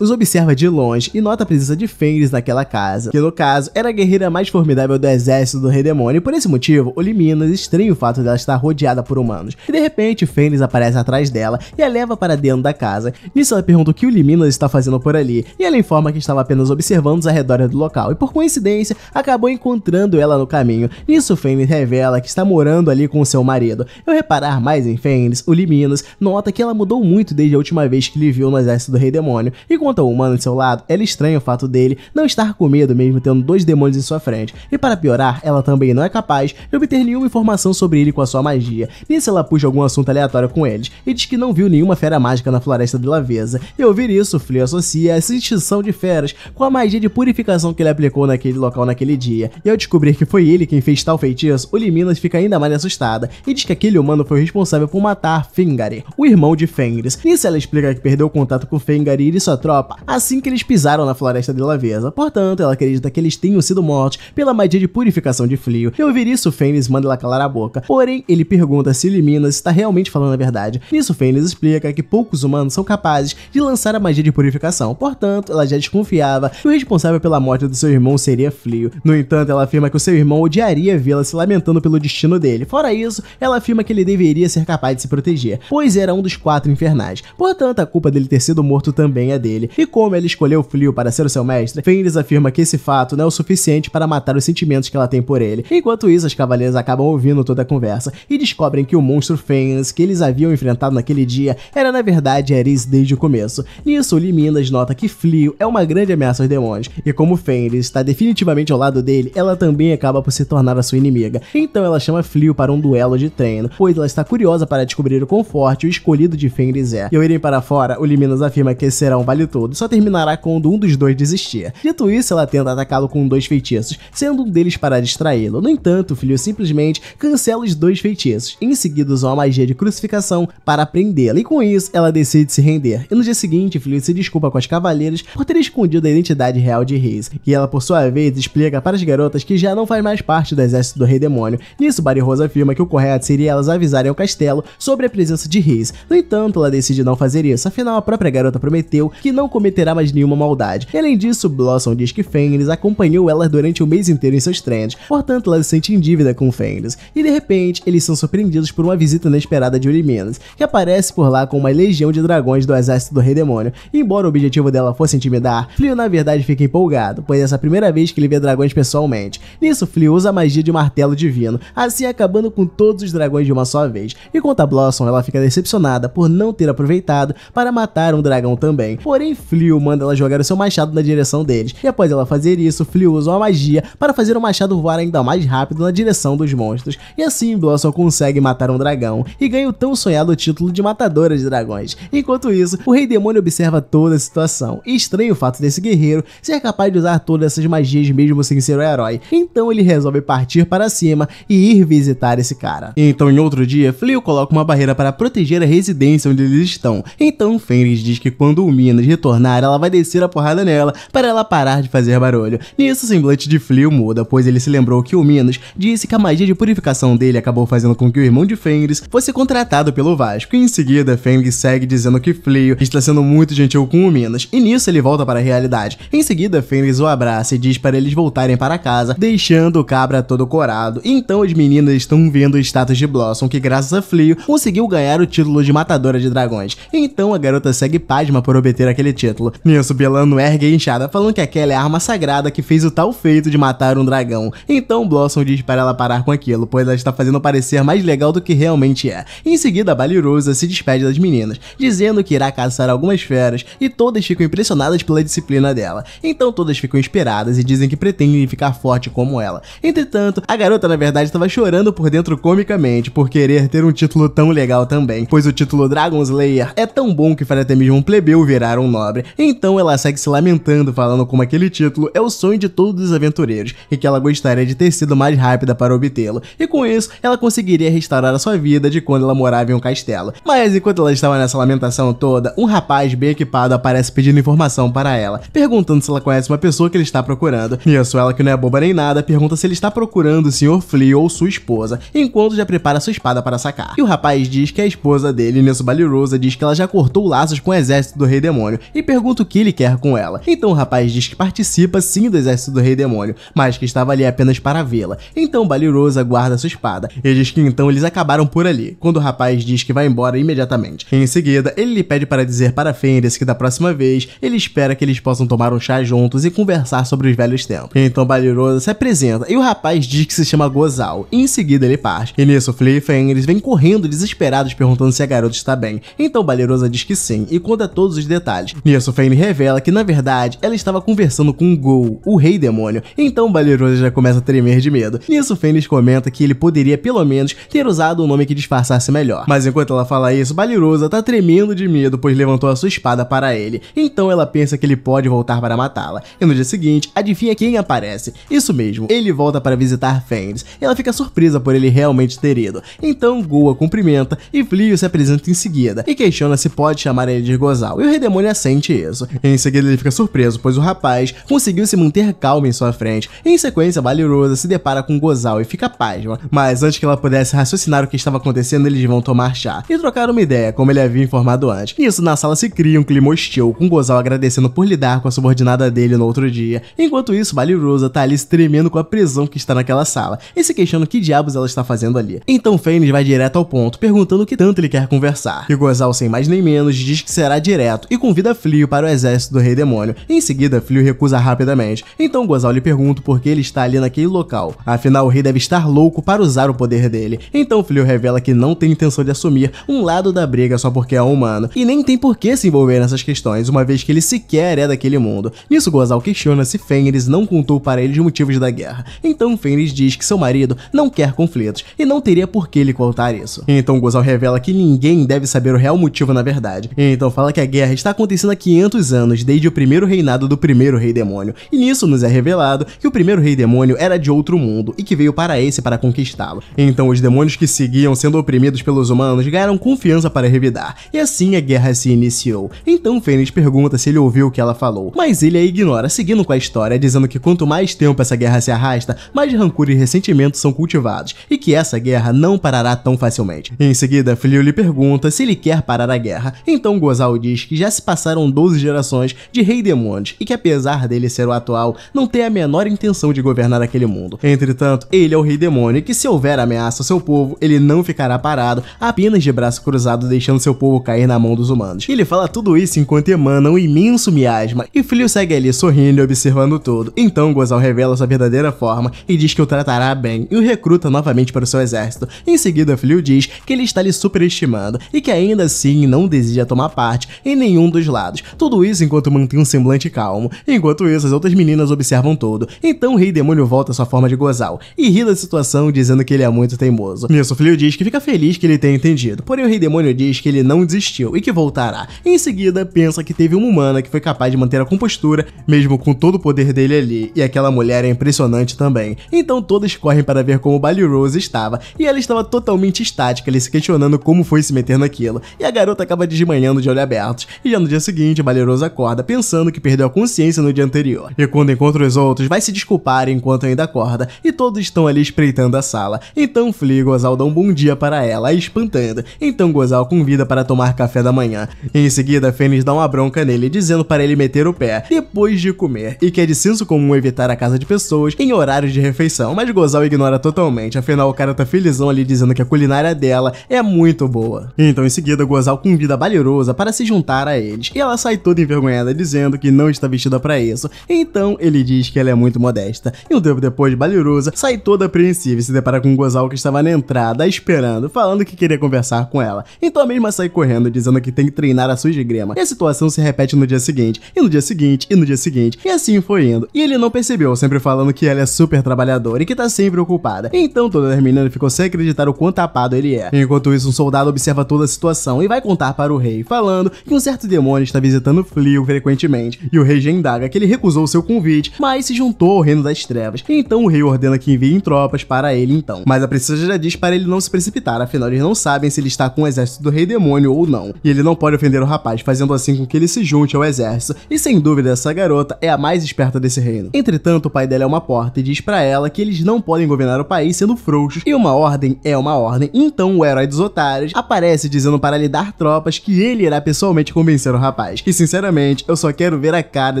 os observa de longe e nota a presença de Fênix naquela casa, que no caso era a guerreira mais formidável do exército do Rei Demônio, e por esse motivo, o estranha o fato dela estar rodeada por humanos. E de repente, Fênix aparece atrás pais dela e a leva para dentro da casa. Nisso ela pergunta o que o Liminas está fazendo por ali e ela informa que estava apenas observando os arredores do local e por coincidência acabou encontrando ela no caminho. Nisso Fênix revela que está morando ali com seu marido. Eu reparar mais em Fênix, o Liminas nota que ela mudou muito desde a última vez que lhe viu no exército do Rei Demônio e quanto ao humano de seu lado, ela estranha o fato dele não estar com medo mesmo tendo dois demônios em sua frente. E para piorar, ela também não é capaz de obter nenhuma informação sobre ele com a sua magia. Nisso ela puxa algum assunto aleatório com eles e diz que não viu nenhuma fera mágica na floresta de Laveza. E ouvir isso, Fleo associa essa extinção de feras com a magia de purificação que ele aplicou naquele local naquele dia. E ao descobrir que foi ele quem fez tal feitiço, Oliminas fica ainda mais assustada e diz que aquele humano foi responsável por matar Fingari, o irmão de Fengris. Nisso ela explica que perdeu o contato com Fengari e sua tropa assim que eles pisaram na floresta de Laveza. Portanto, ela acredita que eles tenham sido mortos pela magia de purificação de Fleo. E ouvir isso, Fênix manda ela calar a boca. Porém, ele pergunta se Oliminas está realmente falando a verdade isso, Fênix explica que poucos humanos são capazes de lançar a magia de purificação, portanto, ela já desconfiava que o responsável pela morte do seu irmão seria Flio. No entanto, ela afirma que o seu irmão odiaria vê-la se lamentando pelo destino dele. Fora isso, ela afirma que ele deveria ser capaz de se proteger, pois era um dos quatro infernais. Portanto, a culpa dele ter sido morto também é dele. E como ele escolheu Flio para ser o seu mestre, Fênix afirma que esse fato não é o suficiente para matar os sentimentos que ela tem por ele. Enquanto isso, as cavaleiras acabam ouvindo toda a conversa e descobrem que o monstro Fênix que eles haviam enfrentado naquele dia era na verdade Eris desde o começo. Nisso, Lee Minas nota que Flio é uma grande ameaça aos demônios, e como Fenris está definitivamente ao lado dele, ela também acaba por se tornar a sua inimiga. Então ela chama Flio para um duelo de treino, pois ela está curiosa para descobrir o quão forte o escolhido de Fenris é. E ao irem para fora, o Liminas Minas afirma que será um vale todo, só terminará quando um dos dois desistir. Dito isso, ela tenta atacá-lo com dois feitiços, sendo um deles para distraí-lo. No entanto, Flio simplesmente cancela os dois feitiços, em seguida usa uma magia de crucificação para prendê-la, e com isso ela decide se render. E no dia seguinte, Felipe se desculpa com as cavaleiras por ter escondido a identidade real de Reis, e ela por sua vez explica para as garotas que já não faz mais parte do exército do Rei Demônio. Nisso, Barry Rose afirma que o correto seria elas avisarem ao castelo sobre a presença de Reis. No entanto, ela decide não fazer isso, afinal a própria garota prometeu que não cometerá mais nenhuma maldade. E, além disso, Blossom diz que Fenris acompanhou ela durante o mês inteiro em seus treinos, portanto ela se sente em dívida com Fenris. E de repente, eles são surpreendidos por uma visita inesperada de Uriminas, que aparece por lá com uma legião de dragões do exército do Rei Demônio. E embora o objetivo dela fosse intimidar, Flio na verdade fica empolgado, pois essa é a primeira vez que ele vê dragões pessoalmente. Nisso, Flio usa a magia de martelo divino, assim acabando com todos os dragões de uma só vez. E quanto a Blossom, ela fica decepcionada por não ter aproveitado para matar um dragão também. Porém, Flio manda ela jogar o seu machado na direção deles. E após ela fazer isso, Flio usa uma magia para fazer o machado voar ainda mais rápido na direção dos monstros. E assim, Blossom consegue matar um dragão e ganha o tão sonhado título título de matadora de dragões. Enquanto isso, o Rei Demônio observa toda a situação. estranho o fato desse guerreiro ser capaz de usar todas essas magias mesmo sem ser um herói. Então ele resolve partir para cima e ir visitar esse cara. Então em outro dia, Fleo coloca uma barreira para proteger a residência onde eles estão. Então Fenris diz que quando o Minas retornar, ela vai descer a porrada nela para ela parar de fazer barulho. Nisso, o semblante de Fleo muda, pois ele se lembrou que o Minas disse que a magia de purificação dele acabou fazendo com que o irmão de Fenris fosse contratado pelo Vaz fantástico. em seguida, Fang segue dizendo que Fleo está sendo muito gentil com o Minas, e nisso ele volta para a realidade. Em seguida, Fênix o abraça e diz para eles voltarem para casa, deixando o cabra todo corado. Então as meninas estão vendo o status de Blossom, que graças a Fleo conseguiu ganhar o título de matadora de dragões. Então a garota segue pasma por obter aquele título. Nisso, Belano ergue a enxada, falando que aquela é a arma sagrada que fez o tal feito de matar um dragão. Então Blossom diz para ela parar com aquilo, pois ela está fazendo parecer mais legal do que realmente é. Em seguida, Baliru Rosa se despede das meninas, dizendo que irá caçar algumas feras e todas ficam impressionadas pela disciplina dela. Então todas ficam inspiradas e dizem que pretendem ficar forte como ela. Entretanto, a garota na verdade estava chorando por dentro comicamente por querer ter um título tão legal também, pois o título Dragon Slayer é tão bom que faria até mesmo um plebeu virar um nobre. Então ela segue se lamentando, falando como aquele título é o sonho de todos os aventureiros e que ela gostaria de ter sido mais rápida para obtê-lo. E com isso, ela conseguiria restaurar a sua vida de quando ela morava em um castelo dela. Mas enquanto ela estava nessa lamentação toda, um rapaz bem equipado aparece pedindo informação para ela, perguntando se ela conhece uma pessoa que ele está procurando. E a Suela, que não é boba nem nada, pergunta se ele está procurando o Sr. Flea ou sua esposa, enquanto já prepara sua espada para sacar. E o rapaz diz que é a esposa dele, Nelson Balirosa, diz que ela já cortou laços com o exército do Rei Demônio e pergunta o que ele quer com ela. Então o rapaz diz que participa sim do exército do Rei Demônio, mas que estava ali apenas para vê-la. Então Balirosa guarda sua espada e diz que então eles acabaram por ali. Quando o rapaz diz que vai embora imediatamente. Em seguida, ele lhe pede para dizer para Fenris que da próxima vez ele espera que eles possam tomar um chá juntos e conversar sobre os velhos tempos. Então Balirosa se apresenta e o rapaz diz que se chama Gozal, e em seguida ele parte. E nisso, Flea e Fenris vêm correndo desesperados perguntando se a garota está bem. Então Balirosa diz que sim e conta todos os detalhes. Nisso, Fenris revela que na verdade ela estava conversando com Gol, o rei demônio. Então Balirosa já começa a tremer de medo. Nisso, Fenris comenta que ele poderia pelo menos ter usado um nome que disfarçasse melhor. Mas enquanto ela ela fala isso, Balirosa tá tremendo de medo, pois levantou a sua espada para ele. Então ela pensa que ele pode voltar para matá-la. E no dia seguinte, adivinha quem aparece? Isso mesmo, ele volta para visitar Fenris. Ela fica surpresa por ele realmente ter ido. Então Goa cumprimenta e Flio se apresenta em seguida e questiona se pode chamar ele de Gozal. E o Redemônio assente isso. Em seguida ele fica surpreso, pois o rapaz conseguiu se manter calmo em sua frente. Em sequência, Balirosa se depara com Gozal e fica pasma. Mas antes que ela pudesse raciocinar o que estava acontecendo, eles vão tomar chá e trocaram uma ideia, como ele havia informado antes. Nisso, na sala se cria um clima hostil, com Gozal agradecendo por lidar com a subordinada dele no outro dia. Enquanto isso, Bali Rosa tá ali tremendo com a prisão que está naquela sala e se questionando que diabos ela está fazendo ali. Então Fênix vai direto ao ponto, perguntando o que tanto ele quer conversar. E Gozal, sem mais nem menos, diz que será direto e convida Flio para o exército do Rei Demônio. Em seguida, Flio recusa rapidamente, então Gozal lhe pergunta por que ele está ali naquele local. Afinal, o rei deve estar louco para usar o poder dele. Então Flio revela que não tem intenção de assumir um lado da briga só porque é humano, e nem tem por que se envolver nessas questões, uma vez que ele sequer é daquele mundo. Nisso Gozal questiona se Fenris não contou para ele os motivos da guerra. Então Fenris diz que seu marido não quer conflitos, e não teria por que lhe contar isso. Então Gozal revela que ninguém deve saber o real motivo na verdade, então fala que a guerra está acontecendo há 500 anos, desde o primeiro reinado do primeiro rei demônio, e nisso nos é revelado que o primeiro rei demônio era de outro mundo, e que veio para esse para conquistá-lo. Então os demônios que seguiam sendo oprimidos pelos humanos ganharam confiança para revidar, e assim a guerra se iniciou. Então Fênix pergunta se ele ouviu o que ela falou, mas ele a ignora, seguindo com a história, dizendo que quanto mais tempo essa guerra se arrasta, mais rancor e ressentimento são cultivados, e que essa guerra não parará tão facilmente. Em seguida, Flio lhe pergunta se ele quer parar a guerra, então Gozal diz que já se passaram 12 gerações de rei demônios, e que apesar dele ser o atual, não tem a menor intenção de governar aquele mundo. Entretanto, ele é o rei demônio, e que se houver ameaça ao seu povo, ele não ficará parado, apenas de de braço cruzado, deixando seu povo cair na mão dos humanos. Ele fala tudo isso enquanto emana um imenso miasma, e Flio segue ali sorrindo e observando tudo. Então Gozal revela sua verdadeira forma e diz que o tratará bem, e o recruta novamente para o seu exército. Em seguida, Flio diz que ele está lhe superestimando, e que ainda assim não deseja tomar parte em nenhum dos lados. Tudo isso enquanto mantém um semblante calmo. Enquanto isso, as outras meninas observam tudo. Então o Rei Demônio volta à sua forma de Gozal, e ri da situação dizendo que ele é muito teimoso. Nisso, Flio diz que fica feliz que ele tenha entendido, porém o Rei Demônio diz que ele não desistiu e que voltará. Em seguida, pensa que teve uma humana que foi capaz de manter a compostura, mesmo com todo o poder dele ali, e aquela mulher é impressionante também. Então todos correm para ver como Bally Rose estava, e ela estava totalmente estática, ele se questionando como foi se meter naquilo, e a garota acaba desmanhando de olhos abertos, e já no dia seguinte, Bally Rose acorda pensando que perdeu a consciência no dia anterior, e quando encontra os outros, vai se desculpar enquanto ainda acorda, e todos estão ali espreitando a sala. Então Fligo dá um bom dia para ela, a espantando, então Gozal convida para tomar café da manhã. Em seguida, Fênix dá uma bronca nele, dizendo para ele meter o pé depois de comer, e que é de senso comum evitar a casa de pessoas em horários de refeição, mas Gozal ignora totalmente, afinal o cara tá felizão ali dizendo que a culinária dela é muito boa. Então em seguida, Gozal convida a Balirosa para se juntar a eles, e ela sai toda envergonhada dizendo que não está vestida para isso, então ele diz que ela é muito modesta. E um tempo depois, Balirosa sai toda apreensiva e se depara com Gozal que estava na entrada, esperando, falando que queria conversar lutar com ela. Então a mesma sai correndo, dizendo que tem que treinar a sua esgrima. E a situação se repete no dia seguinte, e no dia seguinte, e no dia seguinte, e assim foi indo. E ele não percebeu, sempre falando que ela é super trabalhadora e que tá sempre ocupada. Então toda a menina ficou sem acreditar o quão tapado ele é. Enquanto isso, um soldado observa toda a situação e vai contar para o rei, falando que um certo demônio está visitando Flio frequentemente. E o rei já indaga que ele recusou seu convite, mas se juntou ao reino das trevas. Então o rei ordena que enviem tropas para ele então. Mas a princesa já diz para ele não se precipitar, afinal eles não sabem se eles está com o exército do Rei Demônio ou não, e ele não pode ofender o rapaz, fazendo assim com que ele se junte ao exército, e sem dúvida essa garota é a mais esperta desse reino. Entretanto, o pai dela é uma porta e diz para ela que eles não podem governar o país sendo frouxos, e uma ordem é uma ordem, então o herói dos otários aparece dizendo para lhe dar tropas que ele irá pessoalmente convencer o rapaz. E sinceramente, eu só quero ver a cara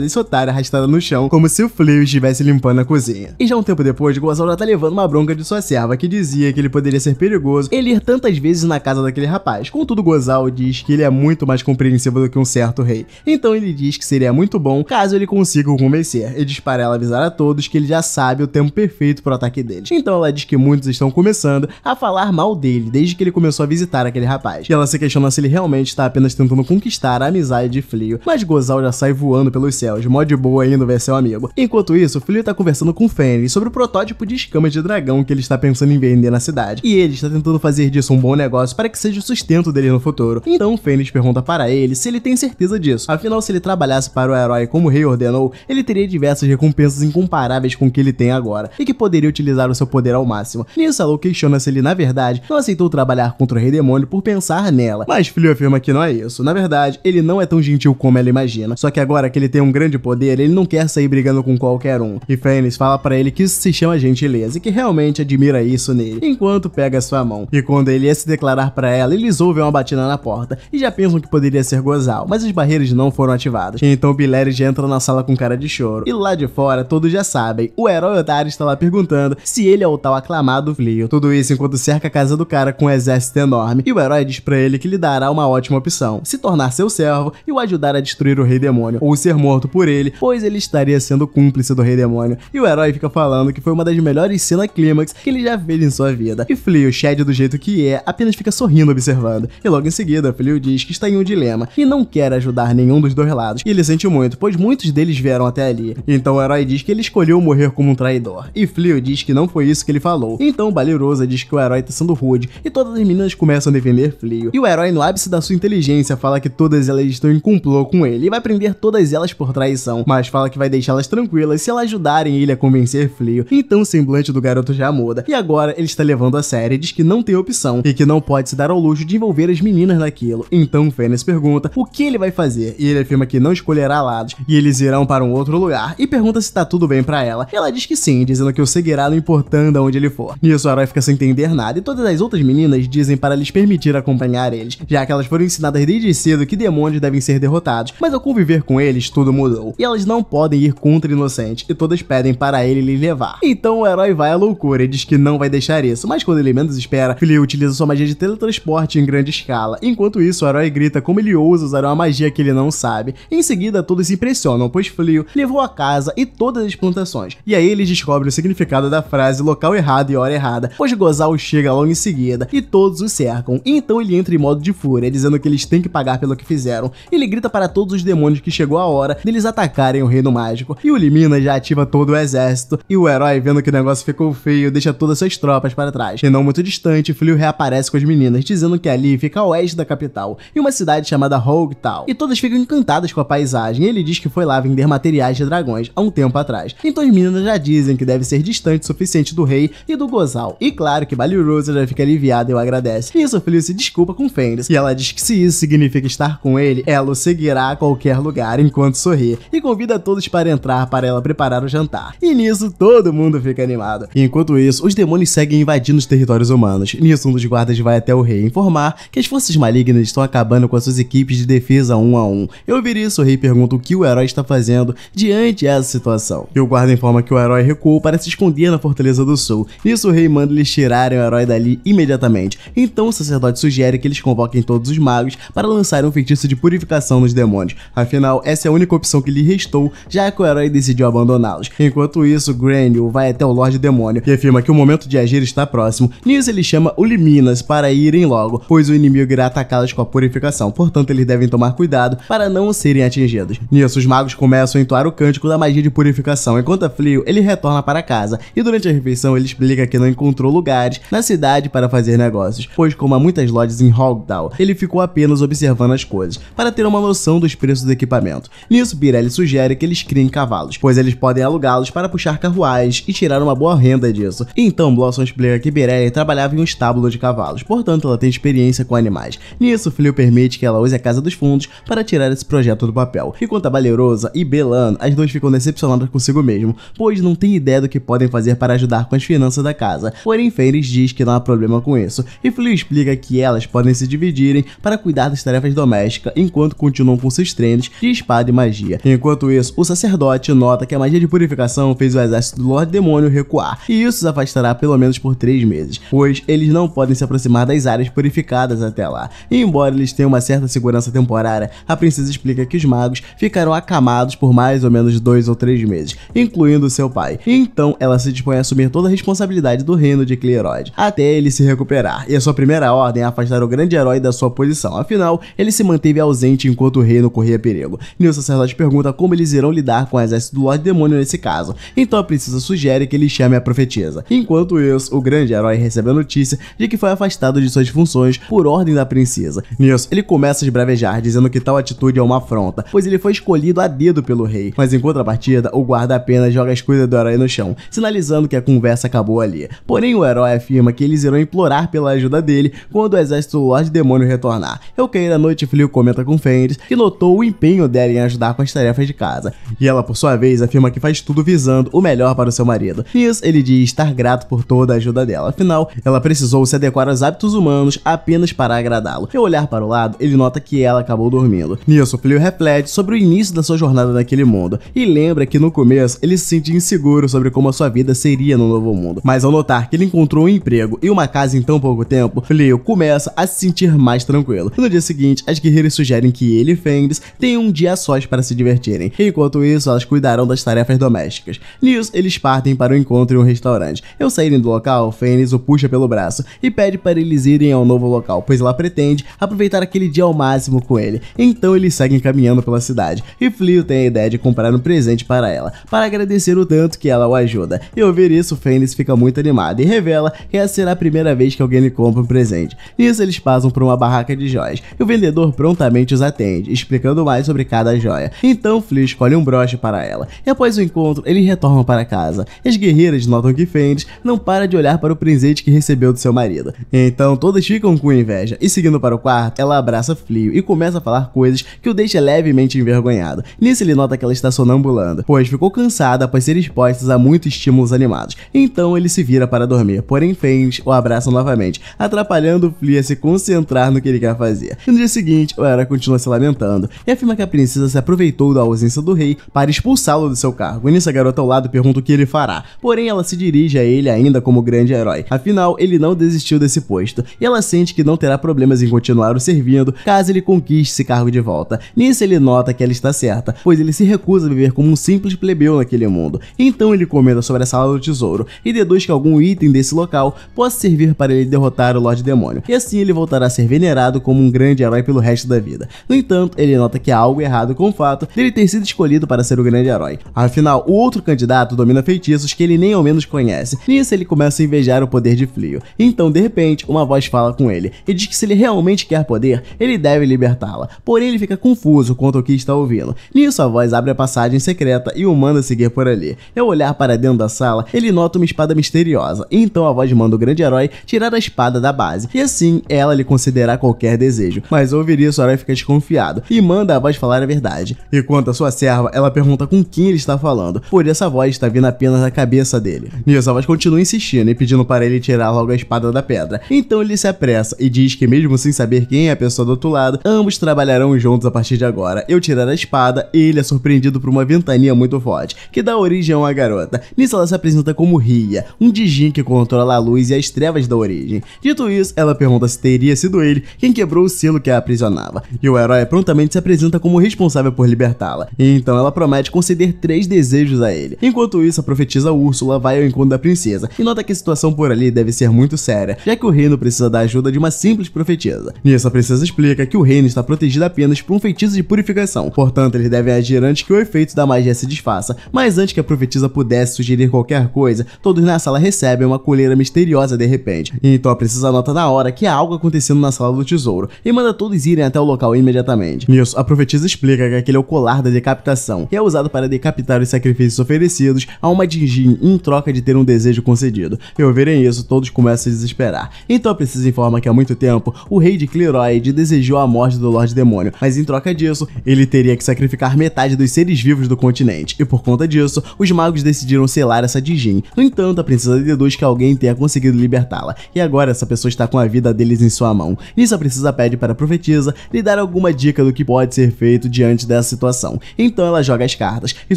desse otário arrastada no chão, como se o Fleo estivesse limpando a cozinha. E já um tempo depois, Gozal já tá levando uma bronca de sua serva, que dizia que ele poderia ser perigoso ele ir tantas vezes na casa casa daquele rapaz. Contudo, Gozal diz que ele é muito mais compreensivo do que um certo rei. Então ele diz que seria muito bom caso ele consiga o convencer. E diz para ela avisar a todos que ele já sabe o tempo perfeito para o ataque deles. Então ela diz que muitos estão começando a falar mal dele desde que ele começou a visitar aquele rapaz. E ela se questiona se ele realmente está apenas tentando conquistar a amizade de Flio. Mas Gozal já sai voando pelos céus, mó de boa indo ver seu amigo. Enquanto isso, Flio está conversando com Fanny sobre o protótipo de escama de dragão que ele está pensando em vender na cidade. E ele está tentando fazer disso um bom negócio para que seja o sustento dele no futuro. Então Fênix pergunta para ele se ele tem certeza disso. Afinal, se ele trabalhasse para o herói como o rei ordenou, ele teria diversas recompensas incomparáveis com o que ele tem agora, e que poderia utilizar o seu poder ao máximo. Nisso, Alô questiona se ele, na verdade, não aceitou trabalhar contra o rei demônio por pensar nela. Mas Flio afirma que não é isso. Na verdade, ele não é tão gentil como ela imagina. Só que agora que ele tem um grande poder, ele não quer sair brigando com qualquer um. E Fênix fala para ele que isso se chama gentileza e que realmente admira isso nele, enquanto pega sua mão. E quando ele ia se declarar para ela, eles ouvem uma batida na porta e já pensam que poderia ser Gozal, mas as barreiras não foram ativadas. Então Billy já entra na sala com cara de choro. E lá de fora, todos já sabem, o herói otário está lá perguntando se ele é o tal aclamado Flio. Tudo isso enquanto cerca a casa do cara com um exército enorme e o herói diz pra ele que lhe dará uma ótima opção, se tornar seu servo e o ajudar a destruir o rei demônio, ou ser morto por ele, pois ele estaria sendo cúmplice do rei demônio. E o herói fica falando que foi uma das melhores cenas clímax que ele já fez em sua vida. E Flio, Shed do jeito que é, apenas fica sorrindo observando. E logo em seguida, Fleu diz que está em um dilema e não quer ajudar nenhum dos dois lados. E ele sente muito, pois muitos deles vieram até ali. Então o herói diz que ele escolheu morrer como um traidor. E Flio diz que não foi isso que ele falou. Então Balerosa diz que o herói está sendo rude e todas as meninas começam a defender Flio. E o herói, no ápice da sua inteligência, fala que todas elas estão em complô com ele e vai prender todas elas por traição, mas fala que vai deixá-las tranquilas se elas ajudarem ele a convencer Flio. Então o semblante do garoto já muda. E agora ele está levando a sério e diz que não tem opção e que não pode se dar ao luxo de envolver as meninas naquilo. Então Fênix pergunta o que ele vai fazer, e ele afirma que não escolherá lados, e eles irão para um outro lugar, e pergunta se tá tudo bem para ela. Ela diz que sim, dizendo que o seguirá não importando aonde ele for. Nisso o herói fica sem entender nada, e todas as outras meninas dizem para lhes permitir acompanhar eles, já que elas foram ensinadas desde cedo que demônios devem ser derrotados, mas ao conviver com eles, tudo mudou, e elas não podem ir contra inocente e todas pedem para ele lhe levar. Então o herói vai à loucura e diz que não vai deixar isso, mas quando ele menos espera, ele utiliza sua magia de tele teletransporte em grande escala. Enquanto isso, o herói grita como ele ousa usar uma magia que ele não sabe. Em seguida, todos se impressionam, pois Flio levou a casa e todas as plantações. E aí eles descobrem o significado da frase local errado e hora errada, pois Gozal chega logo em seguida e todos o cercam. E então ele entra em modo de fúria, dizendo que eles têm que pagar pelo que fizeram. Ele grita para todos os demônios que chegou a hora deles atacarem o reino mágico. E o Limina já ativa todo o exército. E o herói, vendo que o negócio ficou feio, deixa todas suas tropas para trás. E não muito distante, Flio reaparece com as meninas Minas, dizendo que ali fica a oeste da capital, em uma cidade chamada Rogue E todas ficam encantadas com a paisagem, ele diz que foi lá vender materiais de dragões há um tempo atrás. Então as meninas já dizem que deve ser distante o suficiente do rei e do Gozal. E claro que Rosa já fica aliviada e o agradece. E Sofilio se desculpa com Fenris, e ela diz que se isso significa estar com ele, ela o seguirá a qualquer lugar enquanto sorri, e convida todos para entrar para ela preparar o jantar. E nisso todo mundo fica animado. E enquanto isso, os demônios seguem invadindo os territórios humanos. Nisso um dos guardas vai até o Rei informar que as forças malignas estão acabando com as suas equipes de defesa um a um. Eu ouvir isso, o rei pergunta o que o herói está fazendo diante dessa situação. E o guarda informa que o herói recuou para se esconder na Fortaleza do Sul. Nisso, o rei manda eles tirarem o herói dali imediatamente. Então, o sacerdote sugere que eles convoquem todos os magos para lançar um feitiço de purificação nos demônios. Afinal, essa é a única opção que lhe restou, já que o herói decidiu abandoná-los. Enquanto isso, Graniel vai até o Lorde Demônio e afirma que o momento de agir está próximo. Nisso, ele chama o Liminas para ir logo, pois o inimigo irá atacá-las com a purificação, portanto eles devem tomar cuidado para não serem atingidos. Nisso, os magos começam a entoar o cântico da magia de purificação, enquanto a Flio, ele retorna para casa, e durante a refeição ele explica que não encontrou lugares na cidade para fazer negócios, pois como há muitas lojas em Hogdown, ele ficou apenas observando as coisas, para ter uma noção dos preços do equipamento. Nisso, Pirelli sugere que eles criem cavalos, pois eles podem alugá-los para puxar carruagens e tirar uma boa renda disso. Então, Blossom explica que Pirelli trabalhava em um estábulo de cavalos, portanto portanto ela tem experiência com animais. Nisso, Fleur permite que ela use a Casa dos Fundos para tirar esse projeto do papel. Enquanto a Baleirosa e Belan, as duas ficam decepcionadas consigo mesmo, pois não têm ideia do que podem fazer para ajudar com as finanças da casa. Porém, Fênix diz que não há problema com isso, e Fleur explica que elas podem se dividirem para cuidar das tarefas domésticas enquanto continuam com seus treinos de espada e magia. Enquanto isso, o sacerdote nota que a magia de purificação fez o exército do Lorde Demônio recuar, e isso os afastará pelo menos por três meses, pois eles não podem se aproximar das áreas purificadas até lá. E embora eles tenham uma certa segurança temporária, a princesa explica que os magos ficaram acamados por mais ou menos dois ou três meses, incluindo seu pai. E então ela se dispõe a assumir toda a responsabilidade do reino de Cleirod, até ele se recuperar. E a sua primeira ordem é afastar o grande herói da sua posição, afinal, ele se manteve ausente enquanto o reino corria perigo. E o sacerdote pergunta como eles irão lidar com o exército do Lorde Demônio nesse caso, então a princesa sugere que ele chame a profetisa. Enquanto isso, o grande herói recebe a notícia de que foi afastado de de suas funções por ordem da princesa. Nisso, ele começa a esbravejar, dizendo que tal atitude é uma afronta, pois ele foi escolhido a dedo pelo rei. Mas em contrapartida, o guarda apenas joga as coisas do herói no chão, sinalizando que a conversa acabou ali. Porém, o herói afirma que eles irão implorar pela ajuda dele quando o exército do Lorde Demônio retornar. Eu noite Noiteflio comenta com Fenris, que notou o empenho dela em ajudar com as tarefas de casa. E ela, por sua vez, afirma que faz tudo visando o melhor para o seu marido. Nisso, ele diz estar grato por toda a ajuda dela. Afinal, ela precisou se adequar aos hábitos humanos apenas para agradá-lo. Ao olhar para o lado, ele nota que ela acabou dormindo. Nisso, Flew reflete sobre o início da sua jornada naquele mundo e lembra que no começo ele se sente inseguro sobre como a sua vida seria no novo mundo. Mas ao notar que ele encontrou um emprego e uma casa em tão pouco tempo, Flew começa a se sentir mais tranquilo. No dia seguinte, as guerreiras sugerem que ele e Fenris tenham um dia sós para se divertirem. Enquanto isso, elas cuidarão das tarefas domésticas. Nisso, eles partem para o um encontro em um restaurante. Ao saírem do local, Fenris o puxa pelo braço e pede para eles irem ao novo local, pois ela pretende aproveitar aquele dia ao máximo com ele. Então eles seguem caminhando pela cidade e Flio tem a ideia de comprar um presente para ela, para agradecer o tanto que ela o ajuda. E ouvir isso, Fênix fica muito animado e revela que essa será a primeira vez que alguém lhe compra um presente. Nisso eles passam por uma barraca de joias e o vendedor prontamente os atende, explicando mais sobre cada joia. Então Flio escolhe um broche para ela. E após o encontro, eles retornam para casa. As guerreiras notam que Fênix não para de olhar para o presente que recebeu do seu marido. Então todas ficam com inveja. E seguindo para o quarto, ela abraça Flio e começa a falar coisas que o deixa levemente envergonhado. Nisso ele nota que ela está sonambulando, pois ficou cansada após ser exposta a muitos estímulos animados. Então ele se vira para dormir, porém Fênix o abraça novamente, atrapalhando Flio a se concentrar no que ele quer fazer. E no dia seguinte, o Hera continua se lamentando e afirma que a princesa se aproveitou da ausência do rei para expulsá-lo do seu cargo. E nisso a garota ao lado pergunta o que ele fará, porém ela se dirige a ele ainda como grande herói. Afinal, ele não desistiu desse posto e ela sente que não terá problemas em continuar o servindo caso ele conquiste esse cargo de volta. Nisso ele nota que ela está certa, pois ele se recusa a viver como um simples plebeu naquele mundo. Então ele comenta sobre a sala do tesouro e deduz que algum item desse local possa servir para ele derrotar o Lorde Demônio, e assim ele voltará a ser venerado como um grande herói pelo resto da vida. No entanto, ele nota que há algo errado com o fato dele ter sido escolhido para ser o grande herói. Afinal, o outro candidato domina feitiços que ele nem ao menos conhece. Nisso ele começa a invejar o poder de Flio. Então, de repente, uma voz fala com ele e diz que se ele realmente quer poder, ele deve libertá-la. Porém, ele fica confuso quanto ao que está ouvindo. Nisso, a voz abre a passagem secreta e o manda seguir por ali. Ao olhar para dentro da sala, ele nota uma espada misteriosa. E então a voz manda o grande herói tirar a espada da base e assim ela lhe considerar qualquer desejo. Mas ouvir isso, o herói fica desconfiado e manda a voz falar a verdade. E quanto à sua serva, ela pergunta com quem ele está falando, por essa voz está vindo apenas da cabeça dele. Nisso, a voz continua insistindo e pedindo para ele tirar logo a espada da pedra. Então ele ele se apressa e diz que, mesmo sem saber quem é a pessoa do outro lado, ambos trabalharão juntos a partir de agora. Eu tirar a espada, ele é surpreendido por uma ventania muito forte, que dá origem a uma garota. Nisso, ela se apresenta como Ria, um Dijin que controla a luz e as trevas da origem. Dito isso, ela pergunta se teria sido ele quem quebrou o selo que a aprisionava, e o herói prontamente se apresenta como responsável por libertá-la. Então, ela promete conceder três desejos a ele. Enquanto isso, a profetisa Úrsula vai ao encontro da princesa e nota que a situação por ali deve ser muito séria, já que o reino precisa precisa da ajuda de uma simples profetisa. Nisso, a princesa explica que o reino está protegido apenas por um feitiço de purificação, portanto, eles devem agir antes que o efeito da magia se desfaça. Mas antes que a profetisa pudesse sugerir qualquer coisa, todos na sala recebem uma colheira misteriosa de repente. Então, a princesa nota na hora que há algo acontecendo na sala do tesouro e manda todos irem até o local imediatamente. Nisso, a profetisa explica que aquele é o colar da decapitação e é usado para decapitar os sacrifícios oferecidos a uma Jinjin em troca de ter um desejo concedido. E ao verem isso, todos começam a desesperar. Então, a Precisa informa que há muito tempo o rei de Cleroid desejou a morte do Lorde Demônio, mas em troca disso, ele teria que sacrificar metade dos seres vivos do continente, e por conta disso, os magos decidiram selar essa Dijin. No entanto, a princesa deduz que alguém tenha conseguido libertá-la, e agora essa pessoa está com a vida deles em sua mão. Nisso, a princesa pede para a profetisa lhe dar alguma dica do que pode ser feito diante dessa situação. Então ela joga as cartas e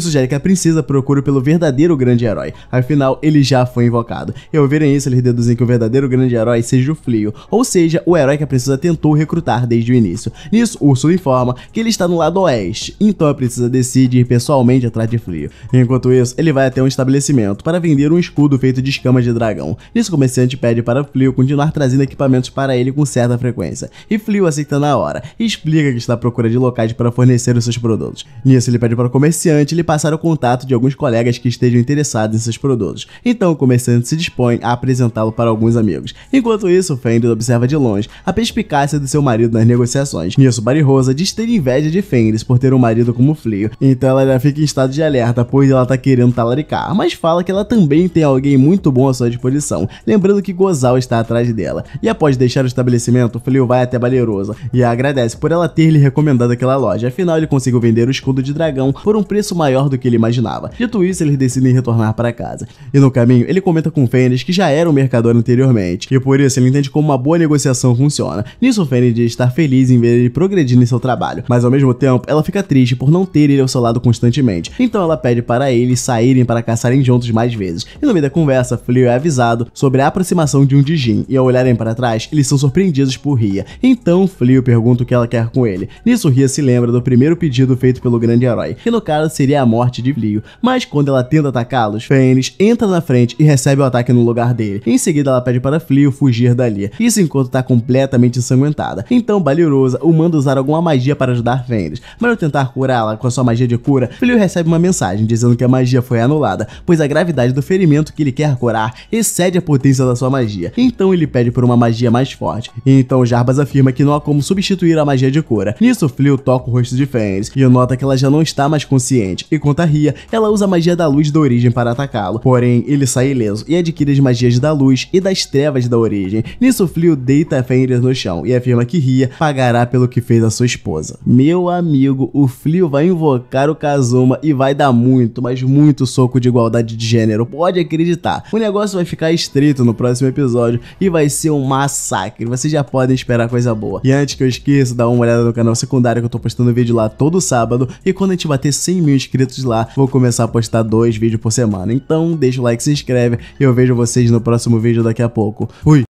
sugere que a princesa procure pelo verdadeiro grande herói, afinal ele já foi invocado. E ao verem isso, eles deduzem que o verdadeiro grande herói seja o tiro frio, ou seja, o herói que a princesa tentou recrutar desde o início. Nisso, Ursula informa que ele está no lado oeste, então a princesa decide ir pessoalmente atrás de Frio. Enquanto isso, ele vai até um estabelecimento para vender um escudo feito de escamas de dragão. Nisso, o comerciante pede para Frio continuar trazendo equipamentos para ele com certa frequência, e Frio aceita na hora e explica que está à procura de locais para fornecer os seus produtos. Nisso, ele pede para o comerciante lhe passar o contato de alguns colegas que estejam interessados em seus produtos. Então, o comerciante se dispõe a apresentá-lo para alguns amigos. Enquanto isso, isso, Fender observa de longe a perspicácia de seu marido nas negociações. Nisso, Bari Rosa diz ter inveja de Fender por ter um marido como Fleo, então ela já fica em estado de alerta, pois ela tá querendo talaricar, mas fala que ela também tem alguém muito bom à sua disposição, lembrando que Gozal está atrás dela. E após deixar o estabelecimento, Fleo vai até Baleirosa e a agradece por ela ter lhe recomendado aquela loja, afinal ele conseguiu vender o escudo de dragão por um preço maior do que ele imaginava. Dito isso, eles decidem retornar para casa. E no caminho, ele comenta com Fênix que já era um mercador anteriormente, e por isso ele entende como uma boa negociação funciona. Nisso, Fanny diz estar feliz em ver ele progredindo em seu trabalho, mas ao mesmo tempo ela fica triste por não ter ele ao seu lado constantemente. Então ela pede para eles saírem para caçarem juntos mais vezes. E no meio da conversa, Fleur é avisado sobre a aproximação de um Dijin, e ao olharem para trás, eles são surpreendidos por Ria. Então Fleur pergunta o que ela quer com ele. Nisso, Ria se lembra do primeiro pedido feito pelo grande herói, que no caso seria a morte de Fleur. Mas quando ela tenta atacá-los, Fênix entra na frente e recebe o ataque no lugar dele. Em seguida, ela pede para Fleur fugir da dali, isso enquanto está completamente ensanguentada. Então Balirosa o manda usar alguma magia para ajudar Fenris, mas ao tentar curá-la com a sua magia de cura, Fleur recebe uma mensagem dizendo que a magia foi anulada, pois a gravidade do ferimento que ele quer curar excede a potência da sua magia, então ele pede por uma magia mais forte. Então Jarbas afirma que não há como substituir a magia de cura. Nisso Flio toca o rosto de Fenris e nota que ela já não está mais consciente, e quanto a Ria, ela usa a magia da luz da origem para atacá-lo, porém ele sai ileso e adquire as magias da luz e das trevas da origem, lhe sufriu deita Fenris no chão e afirma que Ria pagará pelo que fez a sua esposa. Meu amigo, o Flio vai invocar o Kazuma e vai dar muito, mas muito soco de igualdade de gênero, pode acreditar. O negócio vai ficar estrito no próximo episódio e vai ser um massacre, vocês já podem esperar coisa boa. E antes que eu esqueça, dá uma olhada no canal secundário que eu tô postando vídeo lá todo sábado e quando a gente bater 100 mil inscritos lá, vou começar a postar dois vídeos por semana. Então deixa o like, se inscreve e eu vejo vocês no próximo vídeo daqui a pouco. Fui!